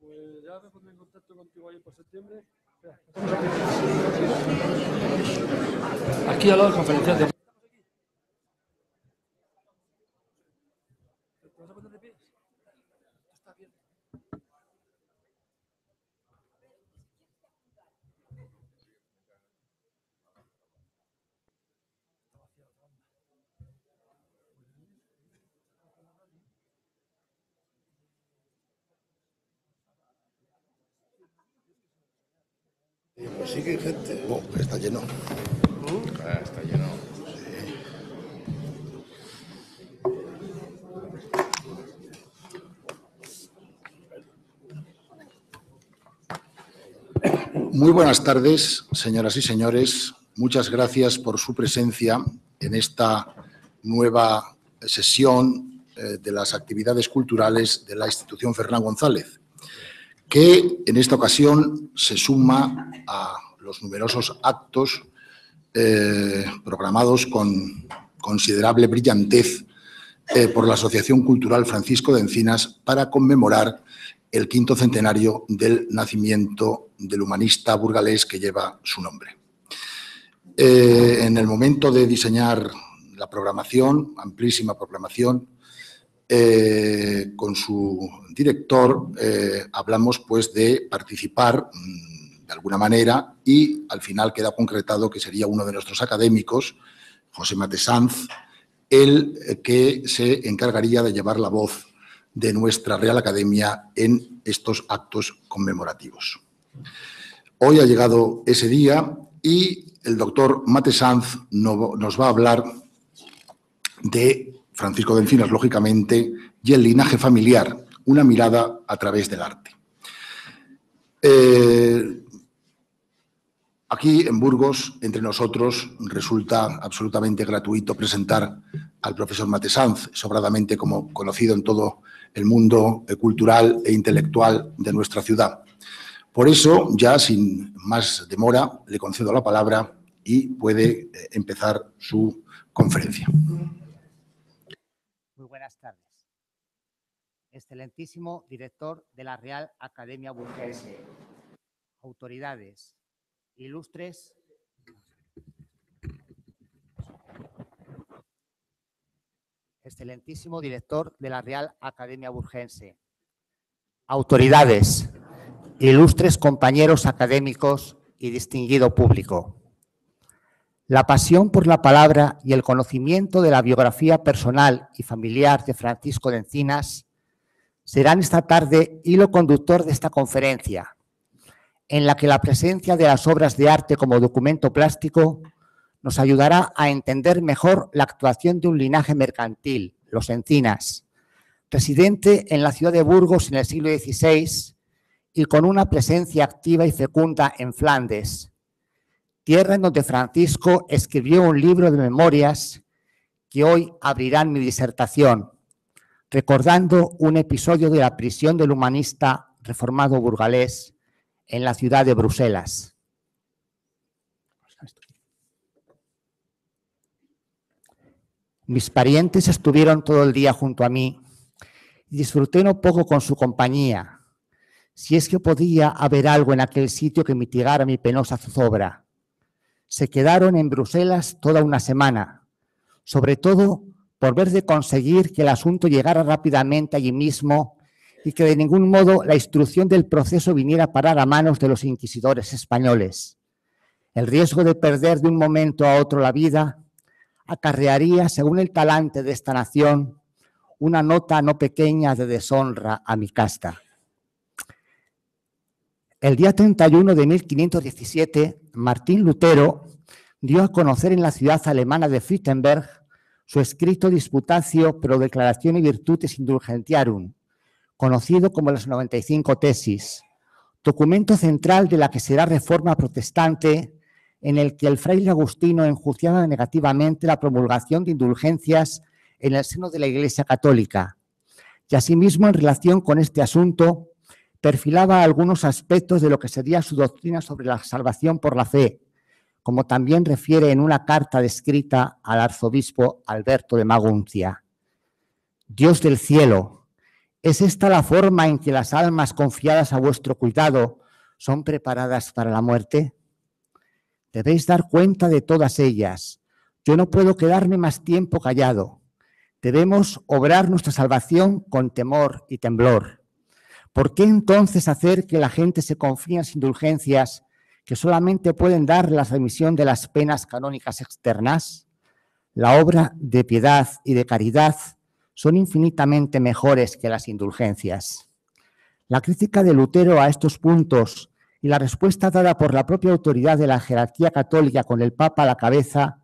Pues ya me pondré en contacto contigo ahí por septiembre. Aquí a de conferencias de... está lleno. Ah, está lleno. Muy buenas tardes, señoras y señores. Muchas gracias por su presencia en esta nueva sesión eh, de las actividades culturales de la institución Fernán González, que en esta ocasión se suma a los numerosos actos eh, programados con considerable brillantez eh, por la Asociación Cultural Francisco de Encinas para conmemorar el quinto centenario del nacimiento del humanista burgalés que lleva su nombre. Eh, en el momento de diseñar la programación, amplísima programación, con su director hablamos pues de participar mm, de alguna manera, y al final queda concretado que sería uno de nuestros académicos, José Mate Sanz, el que se encargaría de llevar la voz de nuestra Real Academia en estos actos conmemorativos. Hoy ha llegado ese día y el doctor Mate Sanz nos va a hablar de Francisco de Encinas, lógicamente, y el linaje familiar, una mirada a través del arte. Eh, Aquí en Burgos, entre nosotros, resulta absolutamente gratuito presentar al profesor Matesanz, sobradamente como conocido en todo el mundo eh, cultural e intelectual de nuestra ciudad. Por eso, ya sin más demora, le concedo la palabra y puede eh, empezar su conferencia. Muy buenas tardes. Excelentísimo director de la Real Academia Burguesa, autoridades, ilustres excelentísimo director de la Real Academia Burgense, autoridades, ilustres compañeros académicos y distinguido público. La pasión por la palabra y el conocimiento de la biografía personal y familiar de Francisco de Encinas serán esta tarde hilo conductor de esta conferencia, en la que la presencia de las obras de arte como documento plástico nos ayudará a entender mejor la actuación de un linaje mercantil, los encinas, residente en la ciudad de Burgos en el siglo XVI y con una presencia activa y fecunda en Flandes, tierra en donde Francisco escribió un libro de memorias que hoy abrirán mi disertación, recordando un episodio de la prisión del humanista reformado burgalés en la ciudad de Bruselas. Mis parientes estuvieron todo el día junto a mí y disfruté un poco con su compañía, si es que podía haber algo en aquel sitio que mitigara mi penosa zozobra. Se quedaron en Bruselas toda una semana, sobre todo por ver de conseguir que el asunto llegara rápidamente allí mismo y que de ningún modo la instrucción del proceso viniera a parar a manos de los inquisidores españoles. El riesgo de perder de un momento a otro la vida acarrearía, según el talante de esta nación, una nota no pequeña de deshonra a mi casta. El día 31 de 1517, Martín Lutero dio a conocer en la ciudad alemana de Wittenberg su escrito Disputacio pro Declaración y Virtutis Indulgentiarum, conocido como las 95 tesis, documento central de la que será reforma protestante en el que el fraile agustino enjuiciaba negativamente la promulgación de indulgencias en el seno de la Iglesia Católica. Y asimismo, en relación con este asunto, perfilaba algunos aspectos de lo que sería su doctrina sobre la salvación por la fe, como también refiere en una carta descrita al arzobispo Alberto de Maguncia. Dios del cielo, ¿Es esta la forma en que las almas confiadas a vuestro cuidado son preparadas para la muerte? Debéis dar cuenta de todas ellas. Yo no puedo quedarme más tiempo callado. Debemos obrar nuestra salvación con temor y temblor. ¿Por qué entonces hacer que la gente se confíe en las indulgencias que solamente pueden dar la remisión de las penas canónicas externas? La obra de piedad y de caridad son infinitamente mejores que las indulgencias. La crítica de Lutero a estos puntos y la respuesta dada por la propia autoridad de la jerarquía católica con el Papa a la cabeza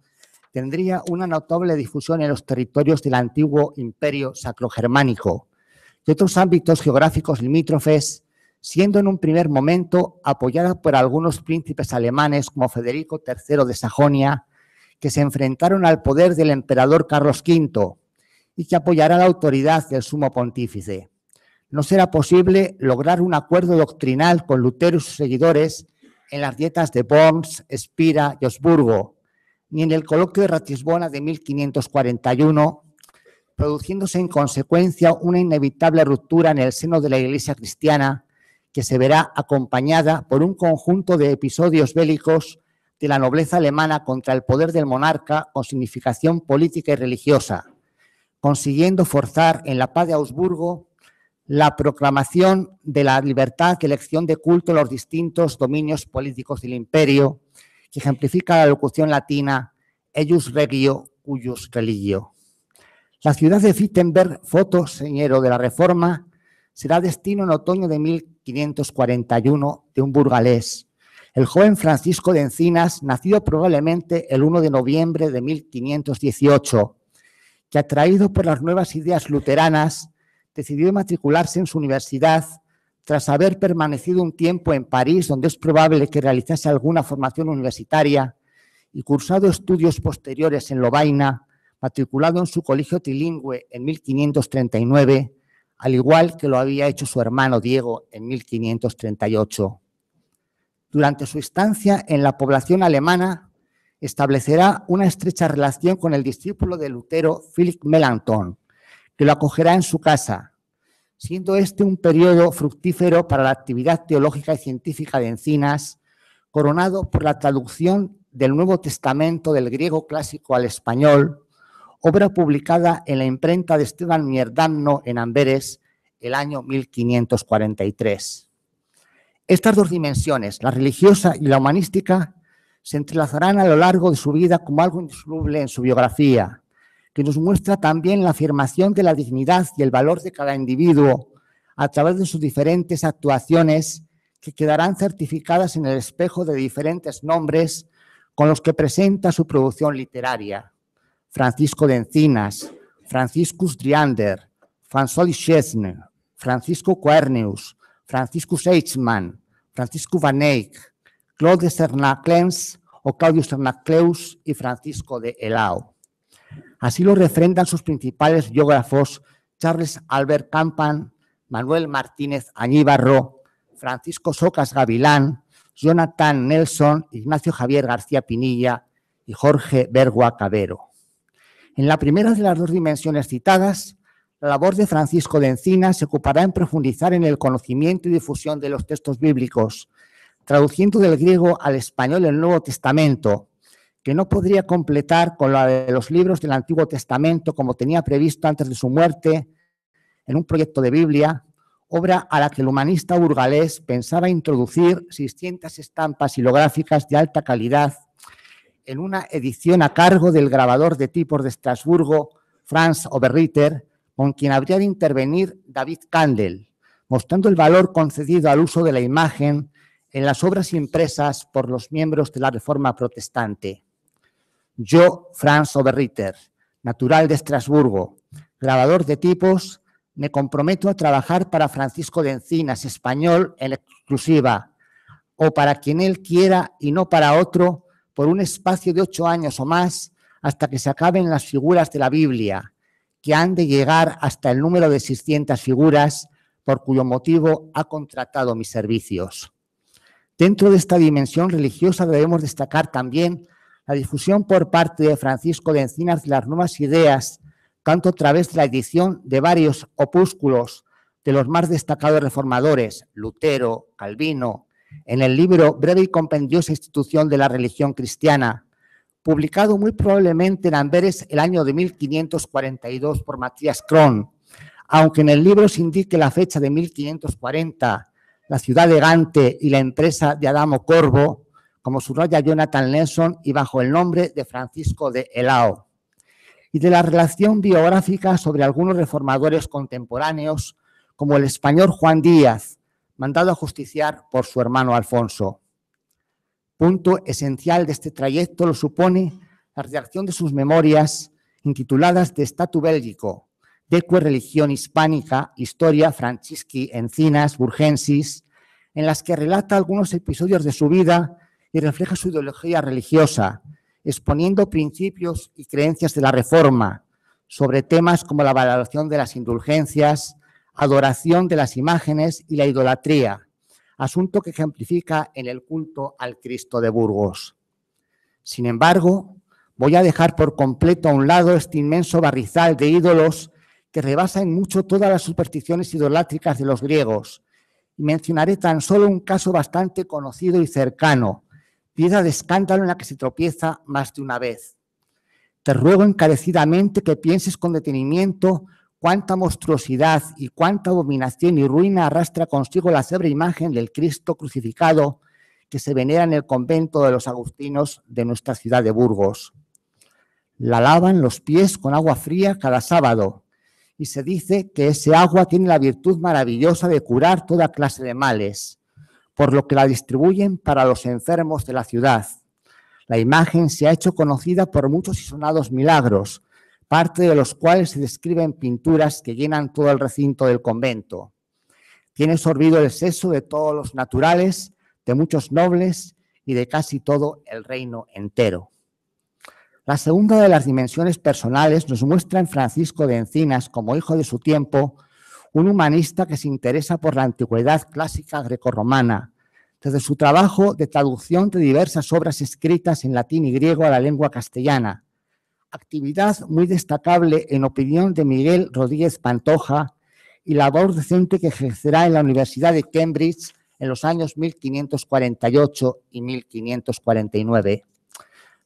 tendría una notable difusión en los territorios del antiguo imperio sacrogermánico y otros ámbitos geográficos limítrofes, siendo en un primer momento apoyada por algunos príncipes alemanes como Federico III de Sajonia, que se enfrentaron al poder del emperador Carlos V y que apoyará la autoridad del sumo pontífice. No será posible lograr un acuerdo doctrinal con Lutero y sus seguidores en las dietas de Worms, Espira y Osburgo, ni en el coloquio de Ratisbona de 1541, produciéndose en consecuencia una inevitable ruptura en el seno de la Iglesia cristiana que se verá acompañada por un conjunto de episodios bélicos de la nobleza alemana contra el poder del monarca con significación política y religiosa, consiguiendo forzar en la paz de Augsburgo la proclamación de la libertad de elección de culto en los distintos dominios políticos del imperio, que ejemplifica la locución latina eius regio cuyus religio. La ciudad de Wittenberg, foto señero de la Reforma, será destino en otoño de 1541 de un burgalés, el joven Francisco de Encinas, nacido probablemente el 1 de noviembre de 1518 que, atraído por las nuevas ideas luteranas, decidió matricularse en su universidad tras haber permanecido un tiempo en París, donde es probable que realizase alguna formación universitaria, y cursado estudios posteriores en Lovaina, matriculado en su colegio trilingüe en 1539, al igual que lo había hecho su hermano Diego en 1538. Durante su estancia en la población alemana, establecerá una estrecha relación con el discípulo de Lutero, Philip Melanchthon, que lo acogerá en su casa, siendo este un periodo fructífero para la actividad teológica y científica de Encinas, coronado por la traducción del Nuevo Testamento del griego clásico al español, obra publicada en la imprenta de Esteban Mierdamno en Amberes el año 1543. Estas dos dimensiones, la religiosa y la humanística, se entrelazarán a lo largo de su vida como algo indisoluble en su biografía, que nos muestra también la afirmación de la dignidad y el valor de cada individuo a través de sus diferentes actuaciones que quedarán certificadas en el espejo de diferentes nombres con los que presenta su producción literaria. Francisco de Encinas, Franciscus Driander, François Chesne, Francisco Cuernius, Franciscus Eichmann, Francisco Van Eyck, Claude Cernaclens o Claudio Cleus, y Francisco de Elao. Así lo refrendan sus principales biógrafos Charles Albert Campan, Manuel Martínez Añíbarro, Francisco Socas Gavilán, Jonathan Nelson, Ignacio Javier García Pinilla y Jorge Bergua Cabero. En la primera de las dos dimensiones citadas, la labor de Francisco de Encina se ocupará en profundizar en el conocimiento y difusión de los textos bíblicos, traduciendo del griego al español el Nuevo Testamento, que no podría completar con la de los libros del Antiguo Testamento como tenía previsto antes de su muerte en un proyecto de Biblia, obra a la que el humanista burgalés pensaba introducir 600 estampas hilográficas de alta calidad en una edición a cargo del grabador de tipos de Estrasburgo, Franz Oberritter, con quien habría de intervenir David Candel, mostrando el valor concedido al uso de la imagen en las obras impresas por los miembros de la Reforma Protestante. Yo, Franz Oberritter, natural de Estrasburgo, grabador de tipos, me comprometo a trabajar para Francisco de Encinas, español en exclusiva, o para quien él quiera y no para otro, por un espacio de ocho años o más, hasta que se acaben las figuras de la Biblia, que han de llegar hasta el número de 600 figuras, por cuyo motivo ha contratado mis servicios. Dentro de esta dimensión religiosa debemos destacar también la difusión por parte de Francisco de Encinas de las nuevas ideas, tanto a través de la edición de varios opúsculos de los más destacados reformadores, Lutero, Calvino, en el libro Breve y Compendiosa Institución de la Religión Cristiana, publicado muy probablemente en Amberes el año de 1542 por Matías Kron, aunque en el libro se indique la fecha de 1540 la ciudad de Gante y la empresa de Adamo Corvo, como su raya Jonathan Nelson y bajo el nombre de Francisco de Elao, y de la relación biográfica sobre algunos reformadores contemporáneos, como el español Juan Díaz, mandado a justiciar por su hermano Alfonso. Punto esencial de este trayecto lo supone la redacción de sus memorias intituladas de Estatu Bélgico, de Religión Hispánica, Historia, Francisci, Encinas, Burgensis, en las que relata algunos episodios de su vida y refleja su ideología religiosa, exponiendo principios y creencias de la Reforma sobre temas como la valoración de las indulgencias, adoración de las imágenes y la idolatría, asunto que ejemplifica en el culto al Cristo de Burgos. Sin embargo, voy a dejar por completo a un lado este inmenso barrizal de ídolos que rebasa en mucho todas las supersticiones idolátricas de los griegos. y Mencionaré tan solo un caso bastante conocido y cercano, piedra de escándalo en la que se tropieza más de una vez. Te ruego encarecidamente que pienses con detenimiento cuánta monstruosidad y cuánta abominación y ruina arrastra consigo la cebre imagen del Cristo crucificado que se venera en el convento de los agustinos de nuestra ciudad de Burgos. La lavan los pies con agua fría cada sábado y se dice que ese agua tiene la virtud maravillosa de curar toda clase de males, por lo que la distribuyen para los enfermos de la ciudad. La imagen se ha hecho conocida por muchos y sonados milagros, parte de los cuales se describen pinturas que llenan todo el recinto del convento. Tiene sorbido el seso de todos los naturales, de muchos nobles y de casi todo el reino entero. La segunda de las dimensiones personales nos muestra en Francisco de Encinas, como hijo de su tiempo, un humanista que se interesa por la antigüedad clásica grecorromana, desde su trabajo de traducción de diversas obras escritas en latín y griego a la lengua castellana, actividad muy destacable en opinión de Miguel Rodríguez Pantoja y labor docente que ejercerá en la Universidad de Cambridge en los años 1548 y 1549.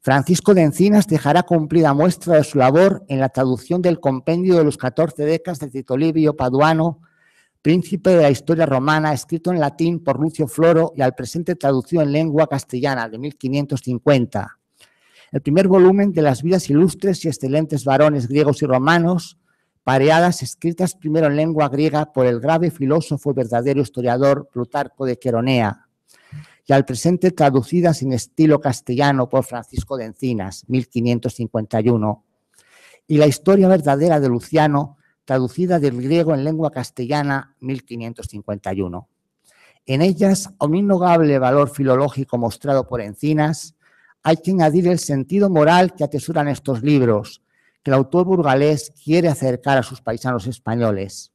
Francisco de Encinas dejará cumplida muestra de su labor en la traducción del compendio de los 14 decas de Tito Livio Paduano, príncipe de la historia romana, escrito en latín por Lucio Floro y al presente traducido en lengua castellana de 1550. El primer volumen de las vidas ilustres y excelentes varones griegos y romanos, pareadas escritas primero en lengua griega por el grave filósofo y verdadero historiador Plutarco de Queronea y al presente traducidas en estilo castellano por Francisco de Encinas, 1551, y La historia verdadera de Luciano, traducida del griego en lengua castellana, 1551. En ellas, a un innegable valor filológico mostrado por Encinas, hay que añadir el sentido moral que atesuran estos libros, que el autor burgalés quiere acercar a sus paisanos españoles.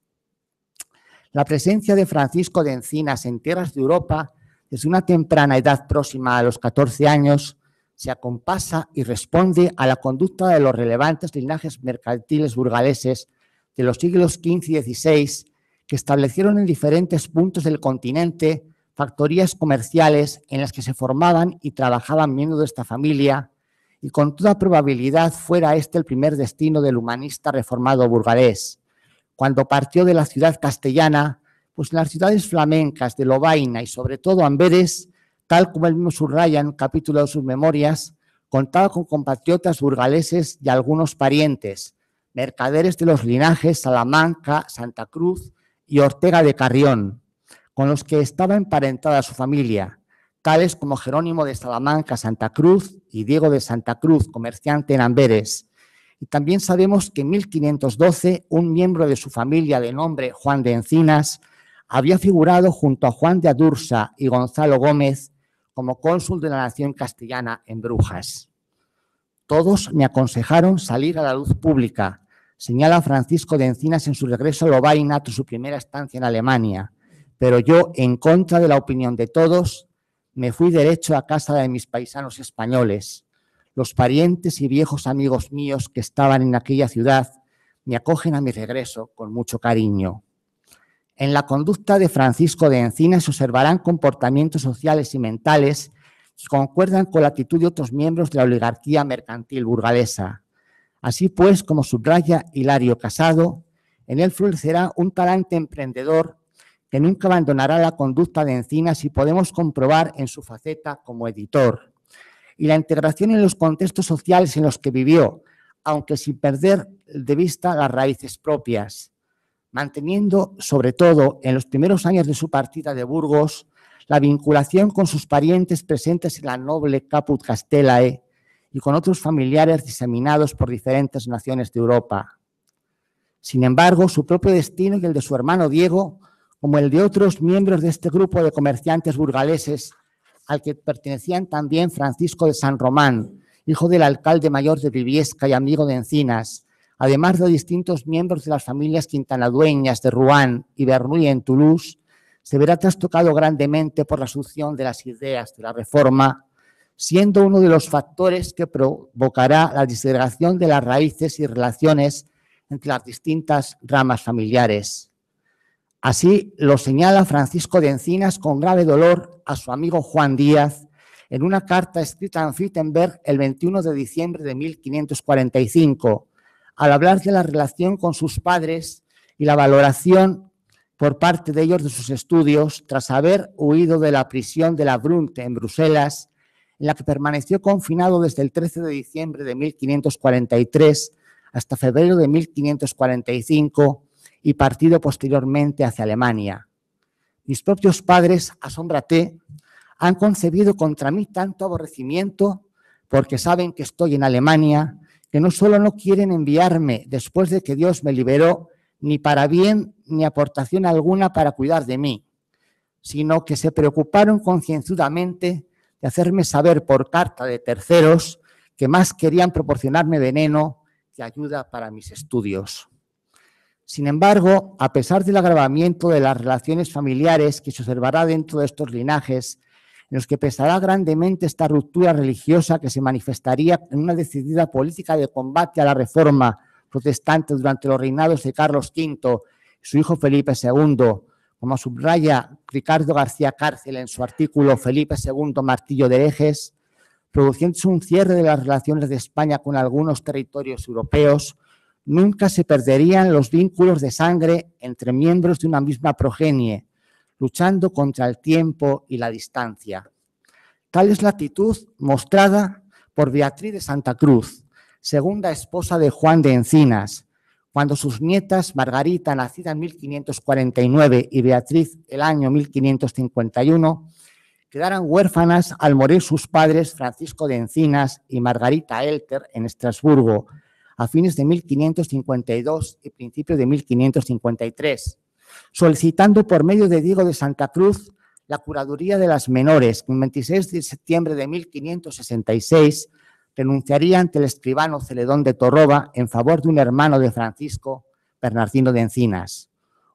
La presencia de Francisco de Encinas en tierras de Europa desde una temprana edad próxima a los 14 años, se acompasa y responde a la conducta de los relevantes linajes mercantiles burgaleses de los siglos XV y XVI, que establecieron en diferentes puntos del continente factorías comerciales en las que se formaban y trabajaban miembros de esta familia, y con toda probabilidad fuera este el primer destino del humanista reformado burgalés. Cuando partió de la ciudad castellana, pues las ciudades flamencas de Lovaina y sobre todo Amberes, tal como el mismo subraya en capítulo de sus memorias, contaba con compatriotas burgaleses y algunos parientes, mercaderes de los linajes Salamanca, Santa Cruz y Ortega de Carrión, con los que estaba emparentada su familia, tales como Jerónimo de Salamanca, Santa Cruz y Diego de Santa Cruz, comerciante en Amberes. Y también sabemos que en 1512 un miembro de su familia de nombre Juan de Encinas había figurado junto a Juan de Adursa y Gonzalo Gómez como cónsul de la nación castellana en Brujas. Todos me aconsejaron salir a la luz pública, señala Francisco de Encinas en su regreso a Lovaina tras su primera estancia en Alemania, pero yo, en contra de la opinión de todos, me fui derecho a casa de mis paisanos españoles. Los parientes y viejos amigos míos que estaban en aquella ciudad me acogen a mi regreso con mucho cariño. En la conducta de Francisco de Encina se observarán comportamientos sociales y mentales que concuerdan con la actitud de otros miembros de la oligarquía mercantil burgalesa. Así pues, como subraya Hilario Casado, en él florecerá un talante emprendedor que nunca abandonará la conducta de Encina si podemos comprobar en su faceta como editor. Y la integración en los contextos sociales en los que vivió, aunque sin perder de vista las raíces propias manteniendo sobre todo en los primeros años de su partida de Burgos la vinculación con sus parientes presentes en la noble Caput Castelae y con otros familiares diseminados por diferentes naciones de Europa. Sin embargo, su propio destino y el de su hermano Diego, como el de otros miembros de este grupo de comerciantes burgaleses, al que pertenecían también Francisco de San Román, hijo del alcalde mayor de Viviesca y amigo de Encinas, además de distintos miembros de las familias quintanadueñas de Rouen y Bernuy en Toulouse, se verá trastocado grandemente por la asunción de las ideas de la reforma, siendo uno de los factores que provocará la disgregación de las raíces y relaciones entre las distintas ramas familiares. Así lo señala Francisco de Encinas con grave dolor a su amigo Juan Díaz en una carta escrita en Wittenberg el 21 de diciembre de 1545, al hablar de la relación con sus padres y la valoración por parte de ellos de sus estudios tras haber huido de la prisión de la Brunte en Bruselas, en la que permaneció confinado desde el 13 de diciembre de 1543 hasta febrero de 1545 y partido posteriormente hacia Alemania. Mis propios padres, asómbrate, han concebido contra mí tanto aborrecimiento porque saben que estoy en Alemania que no solo no quieren enviarme después de que Dios me liberó, ni para bien ni aportación alguna para cuidar de mí, sino que se preocuparon concienzudamente de hacerme saber por carta de terceros que más querían proporcionarme veneno que ayuda para mis estudios. Sin embargo, a pesar del agravamiento de las relaciones familiares que se observará dentro de estos linajes en los que pesará grandemente esta ruptura religiosa que se manifestaría en una decidida política de combate a la reforma protestante durante los reinados de Carlos V y su hijo Felipe II, como subraya Ricardo García Cárcel en su artículo Felipe II, Martillo de Herejes, produciéndose un cierre de las relaciones de España con algunos territorios europeos, nunca se perderían los vínculos de sangre entre miembros de una misma progenie, luchando contra el tiempo y la distancia. Tal es la actitud mostrada por Beatriz de Santa Cruz, segunda esposa de Juan de Encinas, cuando sus nietas, Margarita, nacida en 1549, y Beatriz, el año 1551, quedaron huérfanas al morir sus padres Francisco de Encinas y Margarita Elter en Estrasburgo, a fines de 1552 y principios de 1553 solicitando por medio de Diego de Santa Cruz la curaduría de las menores, que el 26 de septiembre de 1566 renunciaría ante el escribano Celedón de Torroba en favor de un hermano de Francisco, Bernardino de Encinas.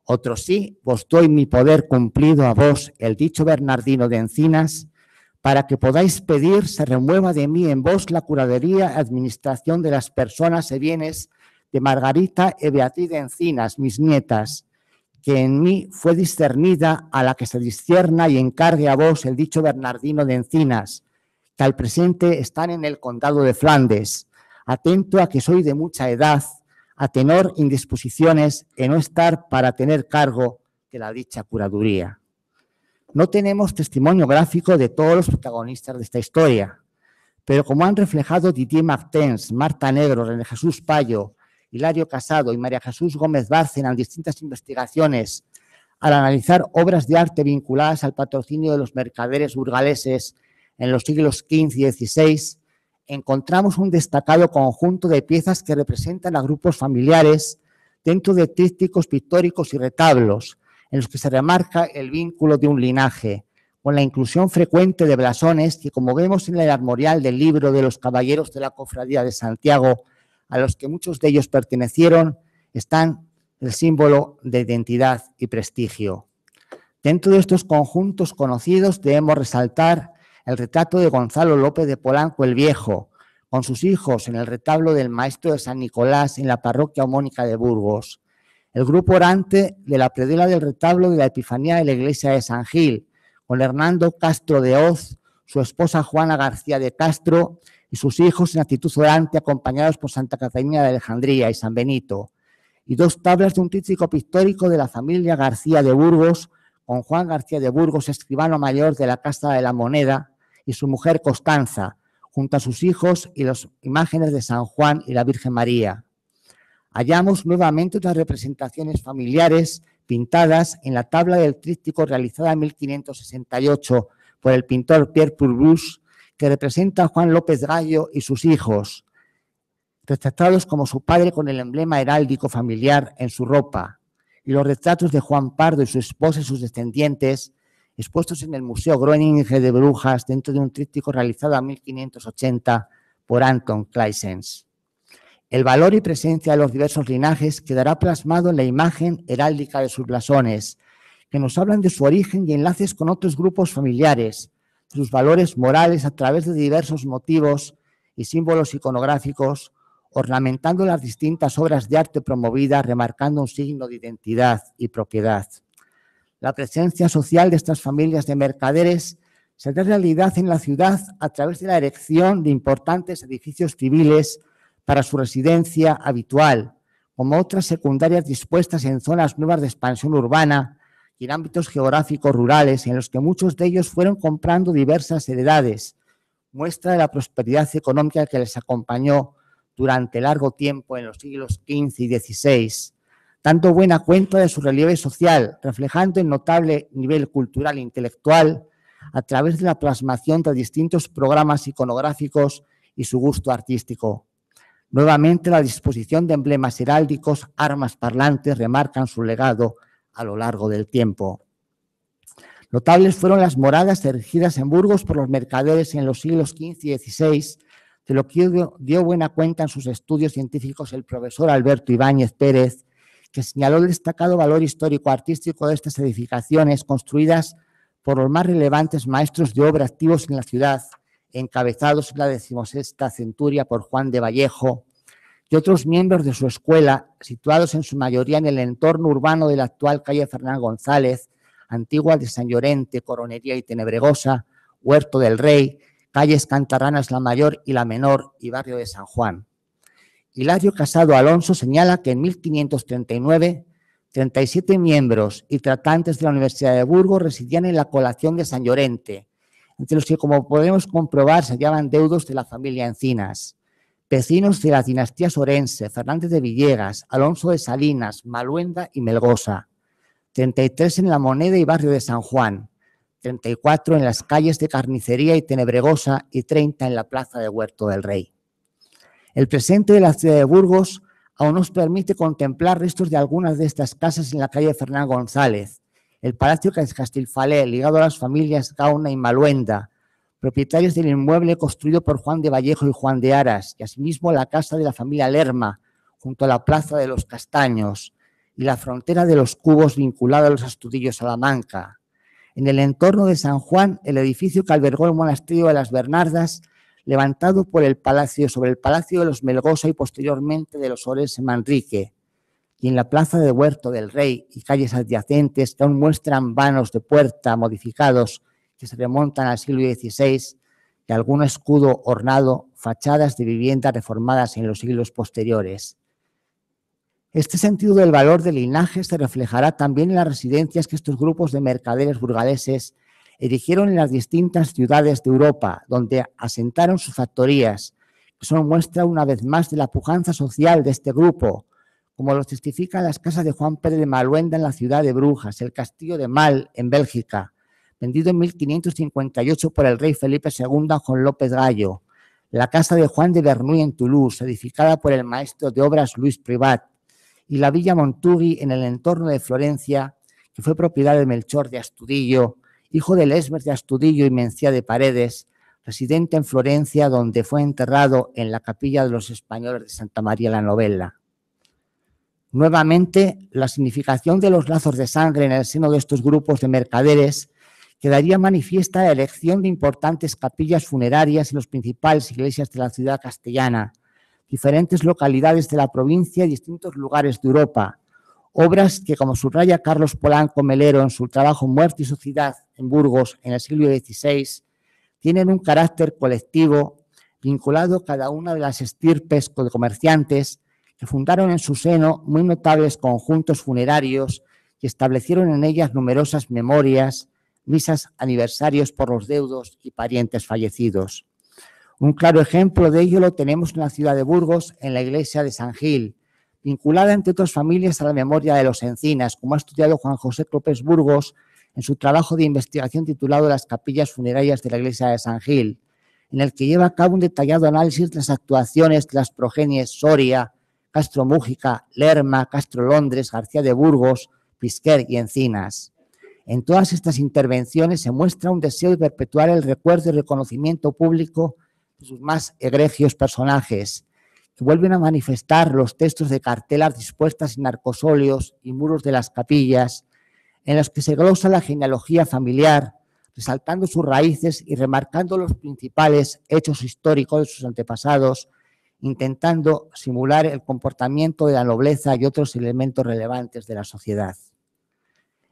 Otro sí, vos doy mi poder cumplido a vos, el dicho Bernardino de Encinas, para que podáis pedir se remueva de mí en vos la curaduría administración de las personas y bienes de Margarita y e Beatriz de Encinas, mis nietas, que en mí fue discernida a la que se discierna y encargue a vos el dicho Bernardino de Encinas, que al presente están en el condado de Flandes, atento a que soy de mucha edad, a tenor indisposiciones en no estar para tener cargo de la dicha curaduría. No tenemos testimonio gráfico de todos los protagonistas de esta historia, pero como han reflejado Didier Martens, Marta Negro, René Jesús Payo, Hilario Casado y María Jesús Gómez Bárcena en distintas investigaciones al analizar obras de arte vinculadas al patrocinio de los mercaderes burgaleses en los siglos XV y XVI, encontramos un destacado conjunto de piezas que representan a grupos familiares dentro de trípticos pictóricos y retablos, en los que se remarca el vínculo de un linaje, con la inclusión frecuente de blasones que, como vemos en el armorial del libro de los Caballeros de la Cofradía de Santiago, a los que muchos de ellos pertenecieron, están el símbolo de identidad y prestigio. Dentro de estos conjuntos conocidos debemos resaltar el retrato de Gonzalo López de Polanco el Viejo, con sus hijos en el retablo del maestro de San Nicolás en la parroquia homónica de Burgos, el grupo orante de la predela del retablo de la Epifanía de la Iglesia de San Gil, con Hernando Castro de Hoz, su esposa Juana García de Castro y sus hijos en actitud orante acompañados por Santa Catarina de Alejandría y San Benito, y dos tablas de un tríptico pictórico de la familia García de Burgos, con Juan García de Burgos, escribano mayor de la Casa de la Moneda, y su mujer Constanza, junto a sus hijos y las imágenes de San Juan y la Virgen María. Hallamos nuevamente otras representaciones familiares pintadas en la tabla del tríptico realizada en 1568 por el pintor Pierre Purbus que representa a Juan López Gallo y sus hijos, retratados como su padre con el emblema heráldico familiar en su ropa, y los retratos de Juan Pardo y su esposa y sus descendientes, expuestos en el Museo Groeninge de Brujas dentro de un tríptico realizado en 1580 por Anton Kleissens. El valor y presencia de los diversos linajes quedará plasmado en la imagen heráldica de sus blasones, que nos hablan de su origen y enlaces con otros grupos familiares, sus valores morales a través de diversos motivos y símbolos iconográficos, ornamentando las distintas obras de arte promovidas, remarcando un signo de identidad y propiedad. La presencia social de estas familias de mercaderes se da realidad en la ciudad a través de la erección de importantes edificios civiles para su residencia habitual, como otras secundarias dispuestas en zonas nuevas de expansión urbana, y en ámbitos geográficos rurales en los que muchos de ellos fueron comprando diversas heredades, muestra de la prosperidad económica que les acompañó durante largo tiempo en los siglos XV y XVI, dando buena cuenta de su relieve social, reflejando el notable nivel cultural e intelectual a través de la plasmación de distintos programas iconográficos y su gusto artístico. Nuevamente, la disposición de emblemas heráldicos, armas parlantes, remarcan su legado a lo largo del tiempo. Notables fueron las moradas erigidas en Burgos por los mercaderes en los siglos XV y XVI, de lo que dio buena cuenta en sus estudios científicos el profesor Alberto Ibáñez Pérez, que señaló el destacado valor histórico-artístico de estas edificaciones construidas por los más relevantes maestros de obra activos en la ciudad, encabezados en la decimosexta centuria por Juan de Vallejo, y otros miembros de su escuela, situados en su mayoría en el entorno urbano de la actual calle Fernán González, antigua de San Llorente, Coronería y Tenebregosa, Huerto del Rey, calles Cantarranas la Mayor y la Menor y barrio de San Juan. Hilario Casado Alonso señala que en 1539 37 miembros y tratantes de la Universidad de Burgos residían en la colación de San Llorente, entre los que, como podemos comprobar, se hallaban deudos de la familia Encinas vecinos de las dinastías Orense, Fernández de Villegas, Alonso de Salinas, Maluenda y Melgosa, 33 en La Moneda y Barrio de San Juan, 34 en las calles de Carnicería y Tenebregosa y 30 en la Plaza de Huerto del Rey. El presente de la ciudad de Burgos aún nos permite contemplar restos de algunas de estas casas en la calle Fernán González, el Palacio Castilfalé, ligado a las familias Gauna y Maluenda, propietarios del inmueble construido por Juan de Vallejo y Juan de Aras, y asimismo la casa de la familia Lerma, junto a la plaza de los Castaños, y la frontera de los cubos vinculada a los astudillos Salamanca. En el entorno de San Juan, el edificio que albergó el monasterio de las Bernardas, levantado por el palacio sobre el palacio de los Melgosa y posteriormente de los Ores Manrique, y en la plaza de Huerto del Rey y calles adyacentes que aún muestran vanos de puerta modificados que se remontan al siglo XVI de algún escudo ornado, fachadas de viviendas reformadas en los siglos posteriores. Este sentido del valor del linaje se reflejará también en las residencias que estos grupos de mercaderes burgaleses erigieron en las distintas ciudades de Europa, donde asentaron sus factorías, que son muestra una vez más de la pujanza social de este grupo, como lo testifican las casas de Juan Pérez de Maluenda en la ciudad de Brujas, el castillo de Mal en Bélgica, vendido en 1558 por el rey Felipe II a Juan López Gallo. La casa de Juan de Bernuy en Toulouse, edificada por el maestro de obras Luis Privat. Y la villa Montugi en el entorno de Florencia, que fue propiedad de Melchor de Astudillo, hijo de Lesmer de Astudillo y Mencía de Paredes, residente en Florencia, donde fue enterrado en la capilla de los españoles de Santa María la Novella. Nuevamente, la significación de los lazos de sangre en el seno de estos grupos de mercaderes quedaría manifiesta la elección de importantes capillas funerarias en las principales iglesias de la ciudad castellana, diferentes localidades de la provincia y distintos lugares de Europa, obras que, como subraya Carlos Polanco Melero en su trabajo Muerte y Sociedad en Burgos en el siglo XVI, tienen un carácter colectivo vinculado a cada una de las estirpes de comerciantes que fundaron en su seno muy notables conjuntos funerarios y establecieron en ellas numerosas memorias, misas aniversarios por los deudos y parientes fallecidos. Un claro ejemplo de ello lo tenemos en la ciudad de Burgos, en la iglesia de San Gil, vinculada entre otras familias a la memoria de los encinas, como ha estudiado Juan José López Burgos en su trabajo de investigación titulado Las capillas funerarias de la iglesia de San Gil, en el que lleva a cabo un detallado análisis de las actuaciones de las progenies Soria, Castro Mújica, Lerma, Castro Londres, García de Burgos, Pisquer y Encinas. En todas estas intervenciones se muestra un deseo de perpetuar el recuerdo y reconocimiento público de sus más egregios personajes, que vuelven a manifestar los textos de cartelas dispuestas en arcosóleos y muros de las capillas, en los que se glosa la genealogía familiar, resaltando sus raíces y remarcando los principales hechos históricos de sus antepasados, intentando simular el comportamiento de la nobleza y otros elementos relevantes de la sociedad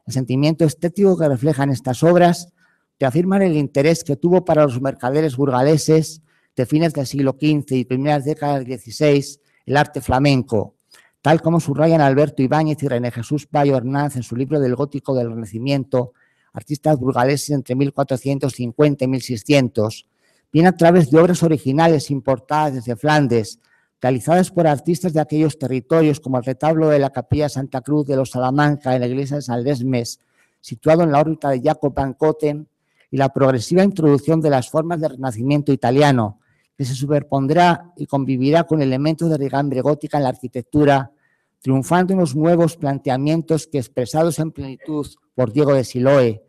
el sentimiento estético que reflejan estas obras, que afirman el interés que tuvo para los mercaderes burgaleses de fines del siglo XV y primeras décadas del XVI el arte flamenco, tal como subrayan Alberto Ibáñez y René Jesús Payo Hernández en su libro del Gótico del Renacimiento, artistas burgaleses entre 1450 y 1600, bien a través de obras originales importadas desde Flandes, realizadas por artistas de aquellos territorios, como el retablo de la Capilla Santa Cruz de los Salamanca en la iglesia de San Lesmes, situado en la órbita de Jacob van Cotten, y la progresiva introducción de las formas del Renacimiento italiano, que se superpondrá y convivirá con elementos de regambre gótica en la arquitectura, triunfando en los nuevos planteamientos que expresados en plenitud por Diego de Siloe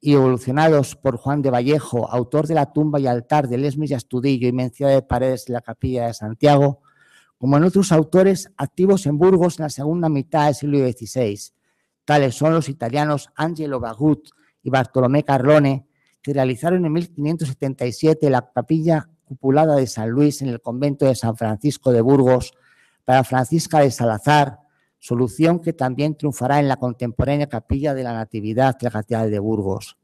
y evolucionados por Juan de Vallejo, autor de la tumba y altar de Lesmes y Astudillo y mencía de paredes de la capilla de Santiago, como en otros autores activos en Burgos en la segunda mitad del siglo XVI. Tales son los italianos Angelo Bagut y Bartolomé Carlone, que realizaron en 1577 la capilla cupulada de San Luis en el convento de San Francisco de Burgos para Francisca de Salazar, solución que también triunfará en la contemporánea capilla de la Natividad de la Catedral de Burgos.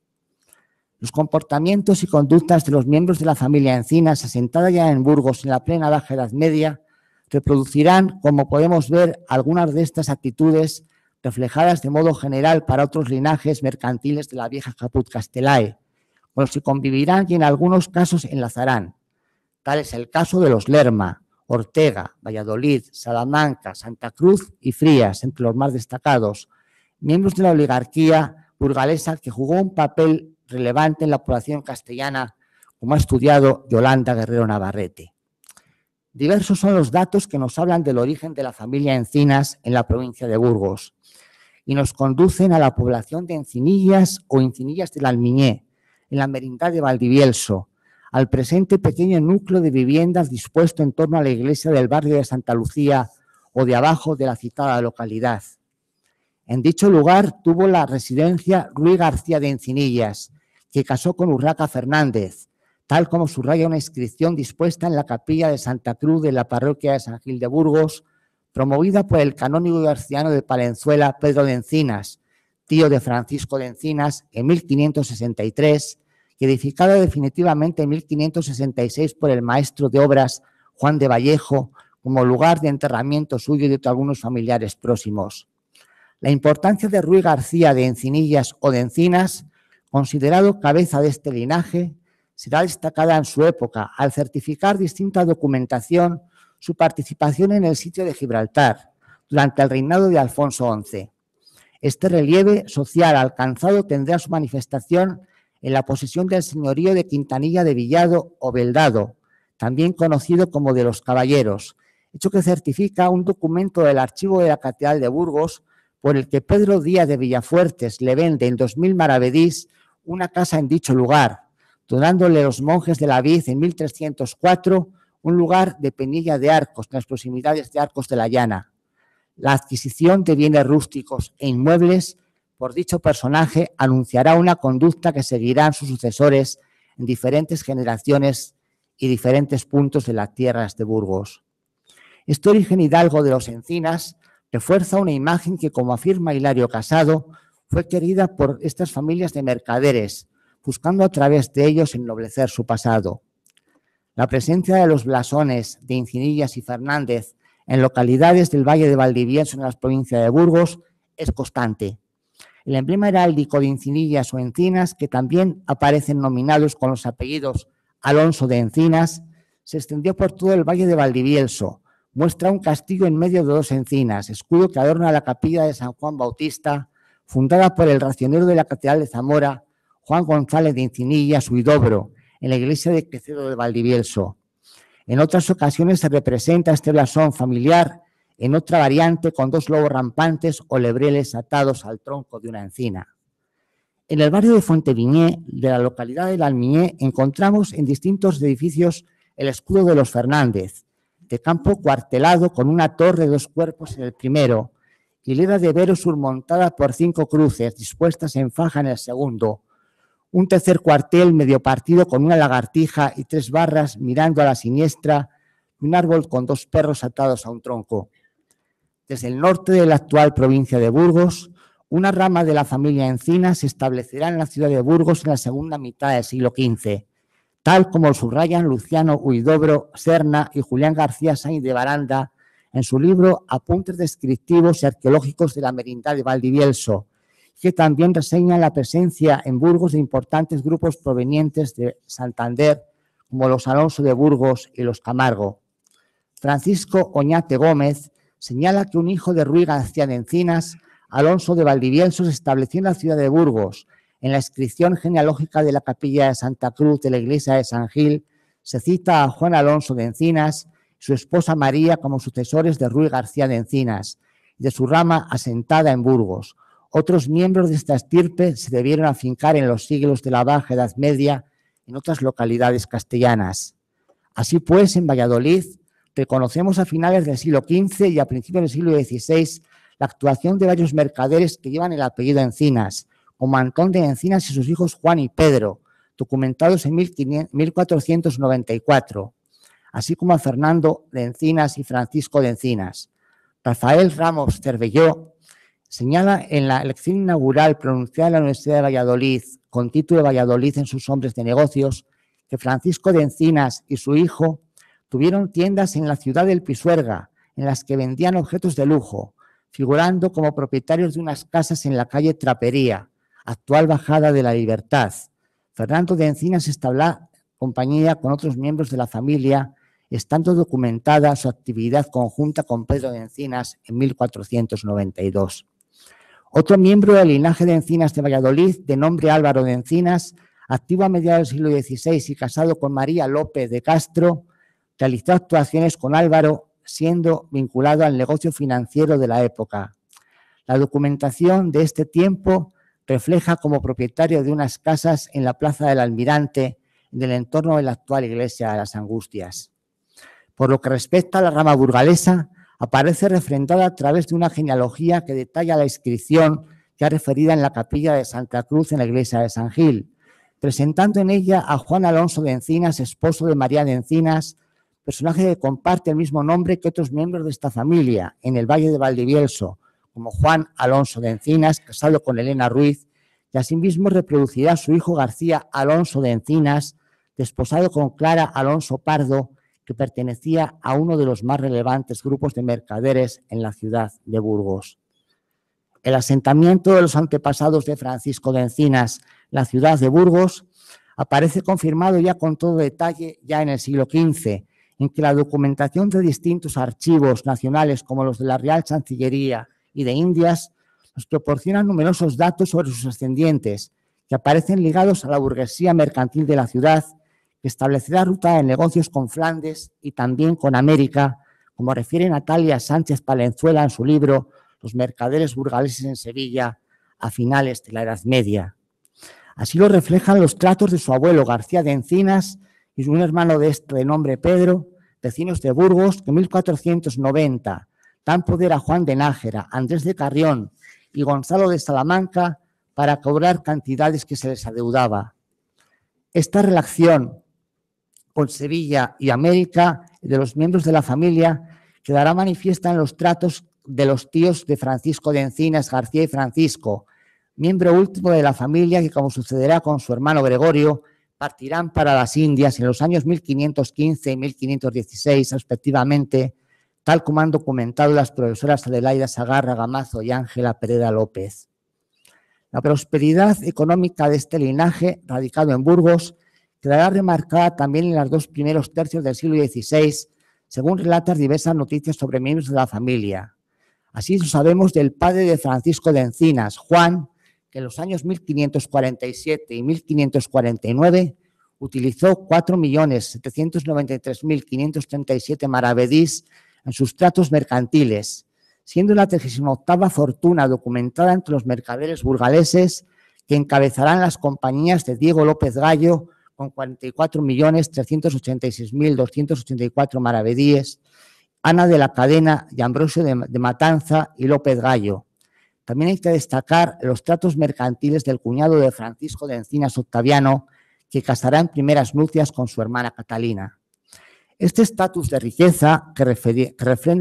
Los comportamientos y conductas de los miembros de la familia Encinas, asentada ya en Burgos en la plena Baja Edad Media, reproducirán, como podemos ver, algunas de estas actitudes reflejadas de modo general para otros linajes mercantiles de la vieja Caput Castelae, con los que convivirán y en algunos casos enlazarán. Tal es el caso de los Lerma, Ortega, Valladolid, Salamanca, Santa Cruz y Frías, entre los más destacados, miembros de la oligarquía burgalesa que jugó un papel relevante en la población castellana, como ha estudiado Yolanda Guerrero Navarrete. Diversos son los datos que nos hablan del origen de la familia Encinas en la provincia de Burgos y nos conducen a la población de Encinillas o Encinillas del Almiñé, en la merindad de Valdivielso, al presente pequeño núcleo de viviendas dispuesto en torno a la iglesia del barrio de Santa Lucía o de abajo de la citada localidad. En dicho lugar tuvo la residencia Ruy García de Encinillas, que casó con Urraca Fernández, tal como subraya una inscripción dispuesta en la capilla de Santa Cruz de la parroquia de San Gil de Burgos, promovida por el canónigo garciano de Palenzuela, Pedro de Encinas, tío de Francisco de Encinas, en 1563 y edificada definitivamente en 1566 por el maestro de obras Juan de Vallejo como lugar de enterramiento suyo y de algunos familiares próximos. La importancia de Ruy García de Encinillas o de Encinas, considerado cabeza de este linaje, será destacada en su época al certificar distinta documentación su participación en el sitio de Gibraltar durante el reinado de Alfonso XI. Este relieve social alcanzado tendrá su manifestación en la posesión del señorío de Quintanilla de Villado o Beldado, también conocido como de los Caballeros, hecho que certifica un documento del archivo de la Catedral de Burgos por el que Pedro Díaz de Villafuertes le vende en 2000 maravedís una casa en dicho lugar, donándole a los monjes de la Vid en 1304 un lugar de Penilla de Arcos, en las proximidades de Arcos de la Llana. La adquisición de bienes rústicos e inmuebles por dicho personaje anunciará una conducta que seguirán sus sucesores en diferentes generaciones y diferentes puntos de las tierras de Burgos. Este origen hidalgo de los encinas refuerza una imagen que, como afirma Hilario Casado, fue querida por estas familias de mercaderes, buscando a través de ellos ennoblecer su pasado. La presencia de los blasones de Incinillas y Fernández en localidades del Valle de Valdivieso en las provincias de Burgos es constante. El emblema heráldico de Incinillas o Encinas, que también aparecen nominados con los apellidos Alonso de Encinas, se extendió por todo el Valle de Valdivieso. Muestra un castillo en medio de dos encinas, escudo que adorna la capilla de San Juan Bautista, fundada por el racionero de la Catedral de Zamora Juan González de Incinilla, Suidobro, en la iglesia de Quecedo de Valdivielso. En otras ocasiones se representa este blasón familiar en otra variante con dos lobos rampantes o lebreles atados al tronco de una encina. En el barrio de Fonteviñé, de la localidad de Lalmiñé, encontramos en distintos edificios el escudo de los Fernández, de campo cuartelado con una torre de dos cuerpos en el primero, y hilera de veros surmontada por cinco cruces dispuestas en faja en el segundo, un tercer cuartel medio partido con una lagartija y tres barras mirando a la siniestra, un árbol con dos perros atados a un tronco. Desde el norte de la actual provincia de Burgos, una rama de la familia Encina se establecerá en la ciudad de Burgos en la segunda mitad del siglo XV, tal como subrayan Luciano Huidobro Serna y Julián García Sainz de Baranda en su libro Apuntes descriptivos y arqueológicos de la merindad de Valdivielso, que también reseña la presencia en Burgos de importantes grupos provenientes de Santander, como los Alonso de Burgos y los Camargo. Francisco Oñate Gómez señala que un hijo de Ruy García de Encinas, Alonso de Valdivieso, se estableció en la ciudad de Burgos. En la inscripción genealógica de la capilla de Santa Cruz de la iglesia de San Gil se cita a Juan Alonso de Encinas y su esposa María como sucesores de Ruy García de Encinas, de su rama asentada en Burgos. Otros miembros de esta estirpe se debieron afincar en los siglos de la Baja Edad Media en otras localidades castellanas. Así pues, en Valladolid reconocemos a finales del siglo XV y a principios del siglo XVI la actuación de varios mercaderes que llevan el apellido Encinas, como Antón de Encinas y sus hijos Juan y Pedro, documentados en 1494, así como a Fernando de Encinas y Francisco de Encinas. Rafael Ramos Cervelló señala en la lección inaugural pronunciada en la Universidad de Valladolid, con título de Valladolid en sus hombres de negocios, que Francisco de Encinas y su hijo tuvieron tiendas en la ciudad del Pisuerga, en las que vendían objetos de lujo, figurando como propietarios de unas casas en la calle Trapería, actual bajada de la Libertad. Fernando de Encinas estableció compañía con otros miembros de la familia, estando documentada su actividad conjunta con Pedro de Encinas en 1492. Otro miembro del linaje de Encinas de Valladolid, de nombre Álvaro de Encinas, activo a mediados del siglo XVI y casado con María López de Castro, realizó actuaciones con Álvaro, siendo vinculado al negocio financiero de la época. La documentación de este tiempo refleja como propietario de unas casas en la Plaza del Almirante, en el entorno de la actual Iglesia de las Angustias. Por lo que respecta a la rama burgalesa, aparece refrendada a través de una genealogía que detalla la inscripción ya referida en la capilla de Santa Cruz en la iglesia de San Gil, presentando en ella a Juan Alonso de Encinas, esposo de María de Encinas, personaje que comparte el mismo nombre que otros miembros de esta familia en el Valle de Valdivielso, como Juan Alonso de Encinas, casado con Elena Ruiz, y asimismo reproducirá a su hijo García Alonso de Encinas, desposado con Clara Alonso Pardo, que pertenecía a uno de los más relevantes grupos de mercaderes en la ciudad de Burgos. El asentamiento de los antepasados de Francisco de Encinas, la ciudad de Burgos, aparece confirmado ya con todo detalle ya en el siglo XV, en que la documentación de distintos archivos nacionales como los de la Real Chancillería y de Indias nos proporciona numerosos datos sobre sus ascendientes, que aparecen ligados a la burguesía mercantil de la ciudad que establecerá ruta de negocios con Flandes y también con América, como refiere Natalia Sánchez Palenzuela en su libro Los mercaderes burgaleses en Sevilla a finales de la Edad Media. Así lo reflejan los tratos de su abuelo García de Encinas y un hermano de este de nombre Pedro, vecinos de Burgos, que en 1490 tan poder a Juan de Nájera, Andrés de Carrión y Gonzalo de Salamanca para cobrar cantidades que se les adeudaba. Esta relación con Sevilla y América de los miembros de la familia quedará manifiesta en los tratos de los tíos de Francisco de Encinas, García y Francisco, miembro último de la familia que, como sucederá con su hermano Gregorio, partirán para las Indias en los años 1515 y 1516 respectivamente, tal como han documentado las profesoras Adelaida Sagarra Gamazo y Ángela Pereda López. La prosperidad económica de este linaje, radicado en Burgos, quedará remarcada también en los dos primeros tercios del siglo XVI, según relatan diversas noticias sobre miembros de la familia. Así lo sabemos del padre de Francisco de Encinas, Juan, que en los años 1547 y 1549 utilizó 4.793.537 maravedís en sus tratos mercantiles, siendo la 38 fortuna documentada entre los mercaderes burgaleses que encabezarán las compañías de Diego López Gallo con 44.386.284 maravedíes, Ana de la Cadena y Ambrosio de, Matanza y López Gallo. También hay que destacar los tratos mercantiles del cuñado de Francisco de Encinas Octaviano, que casará en primeras nupcias con su hermana Catalina. Este estatus de riqueza que, refería,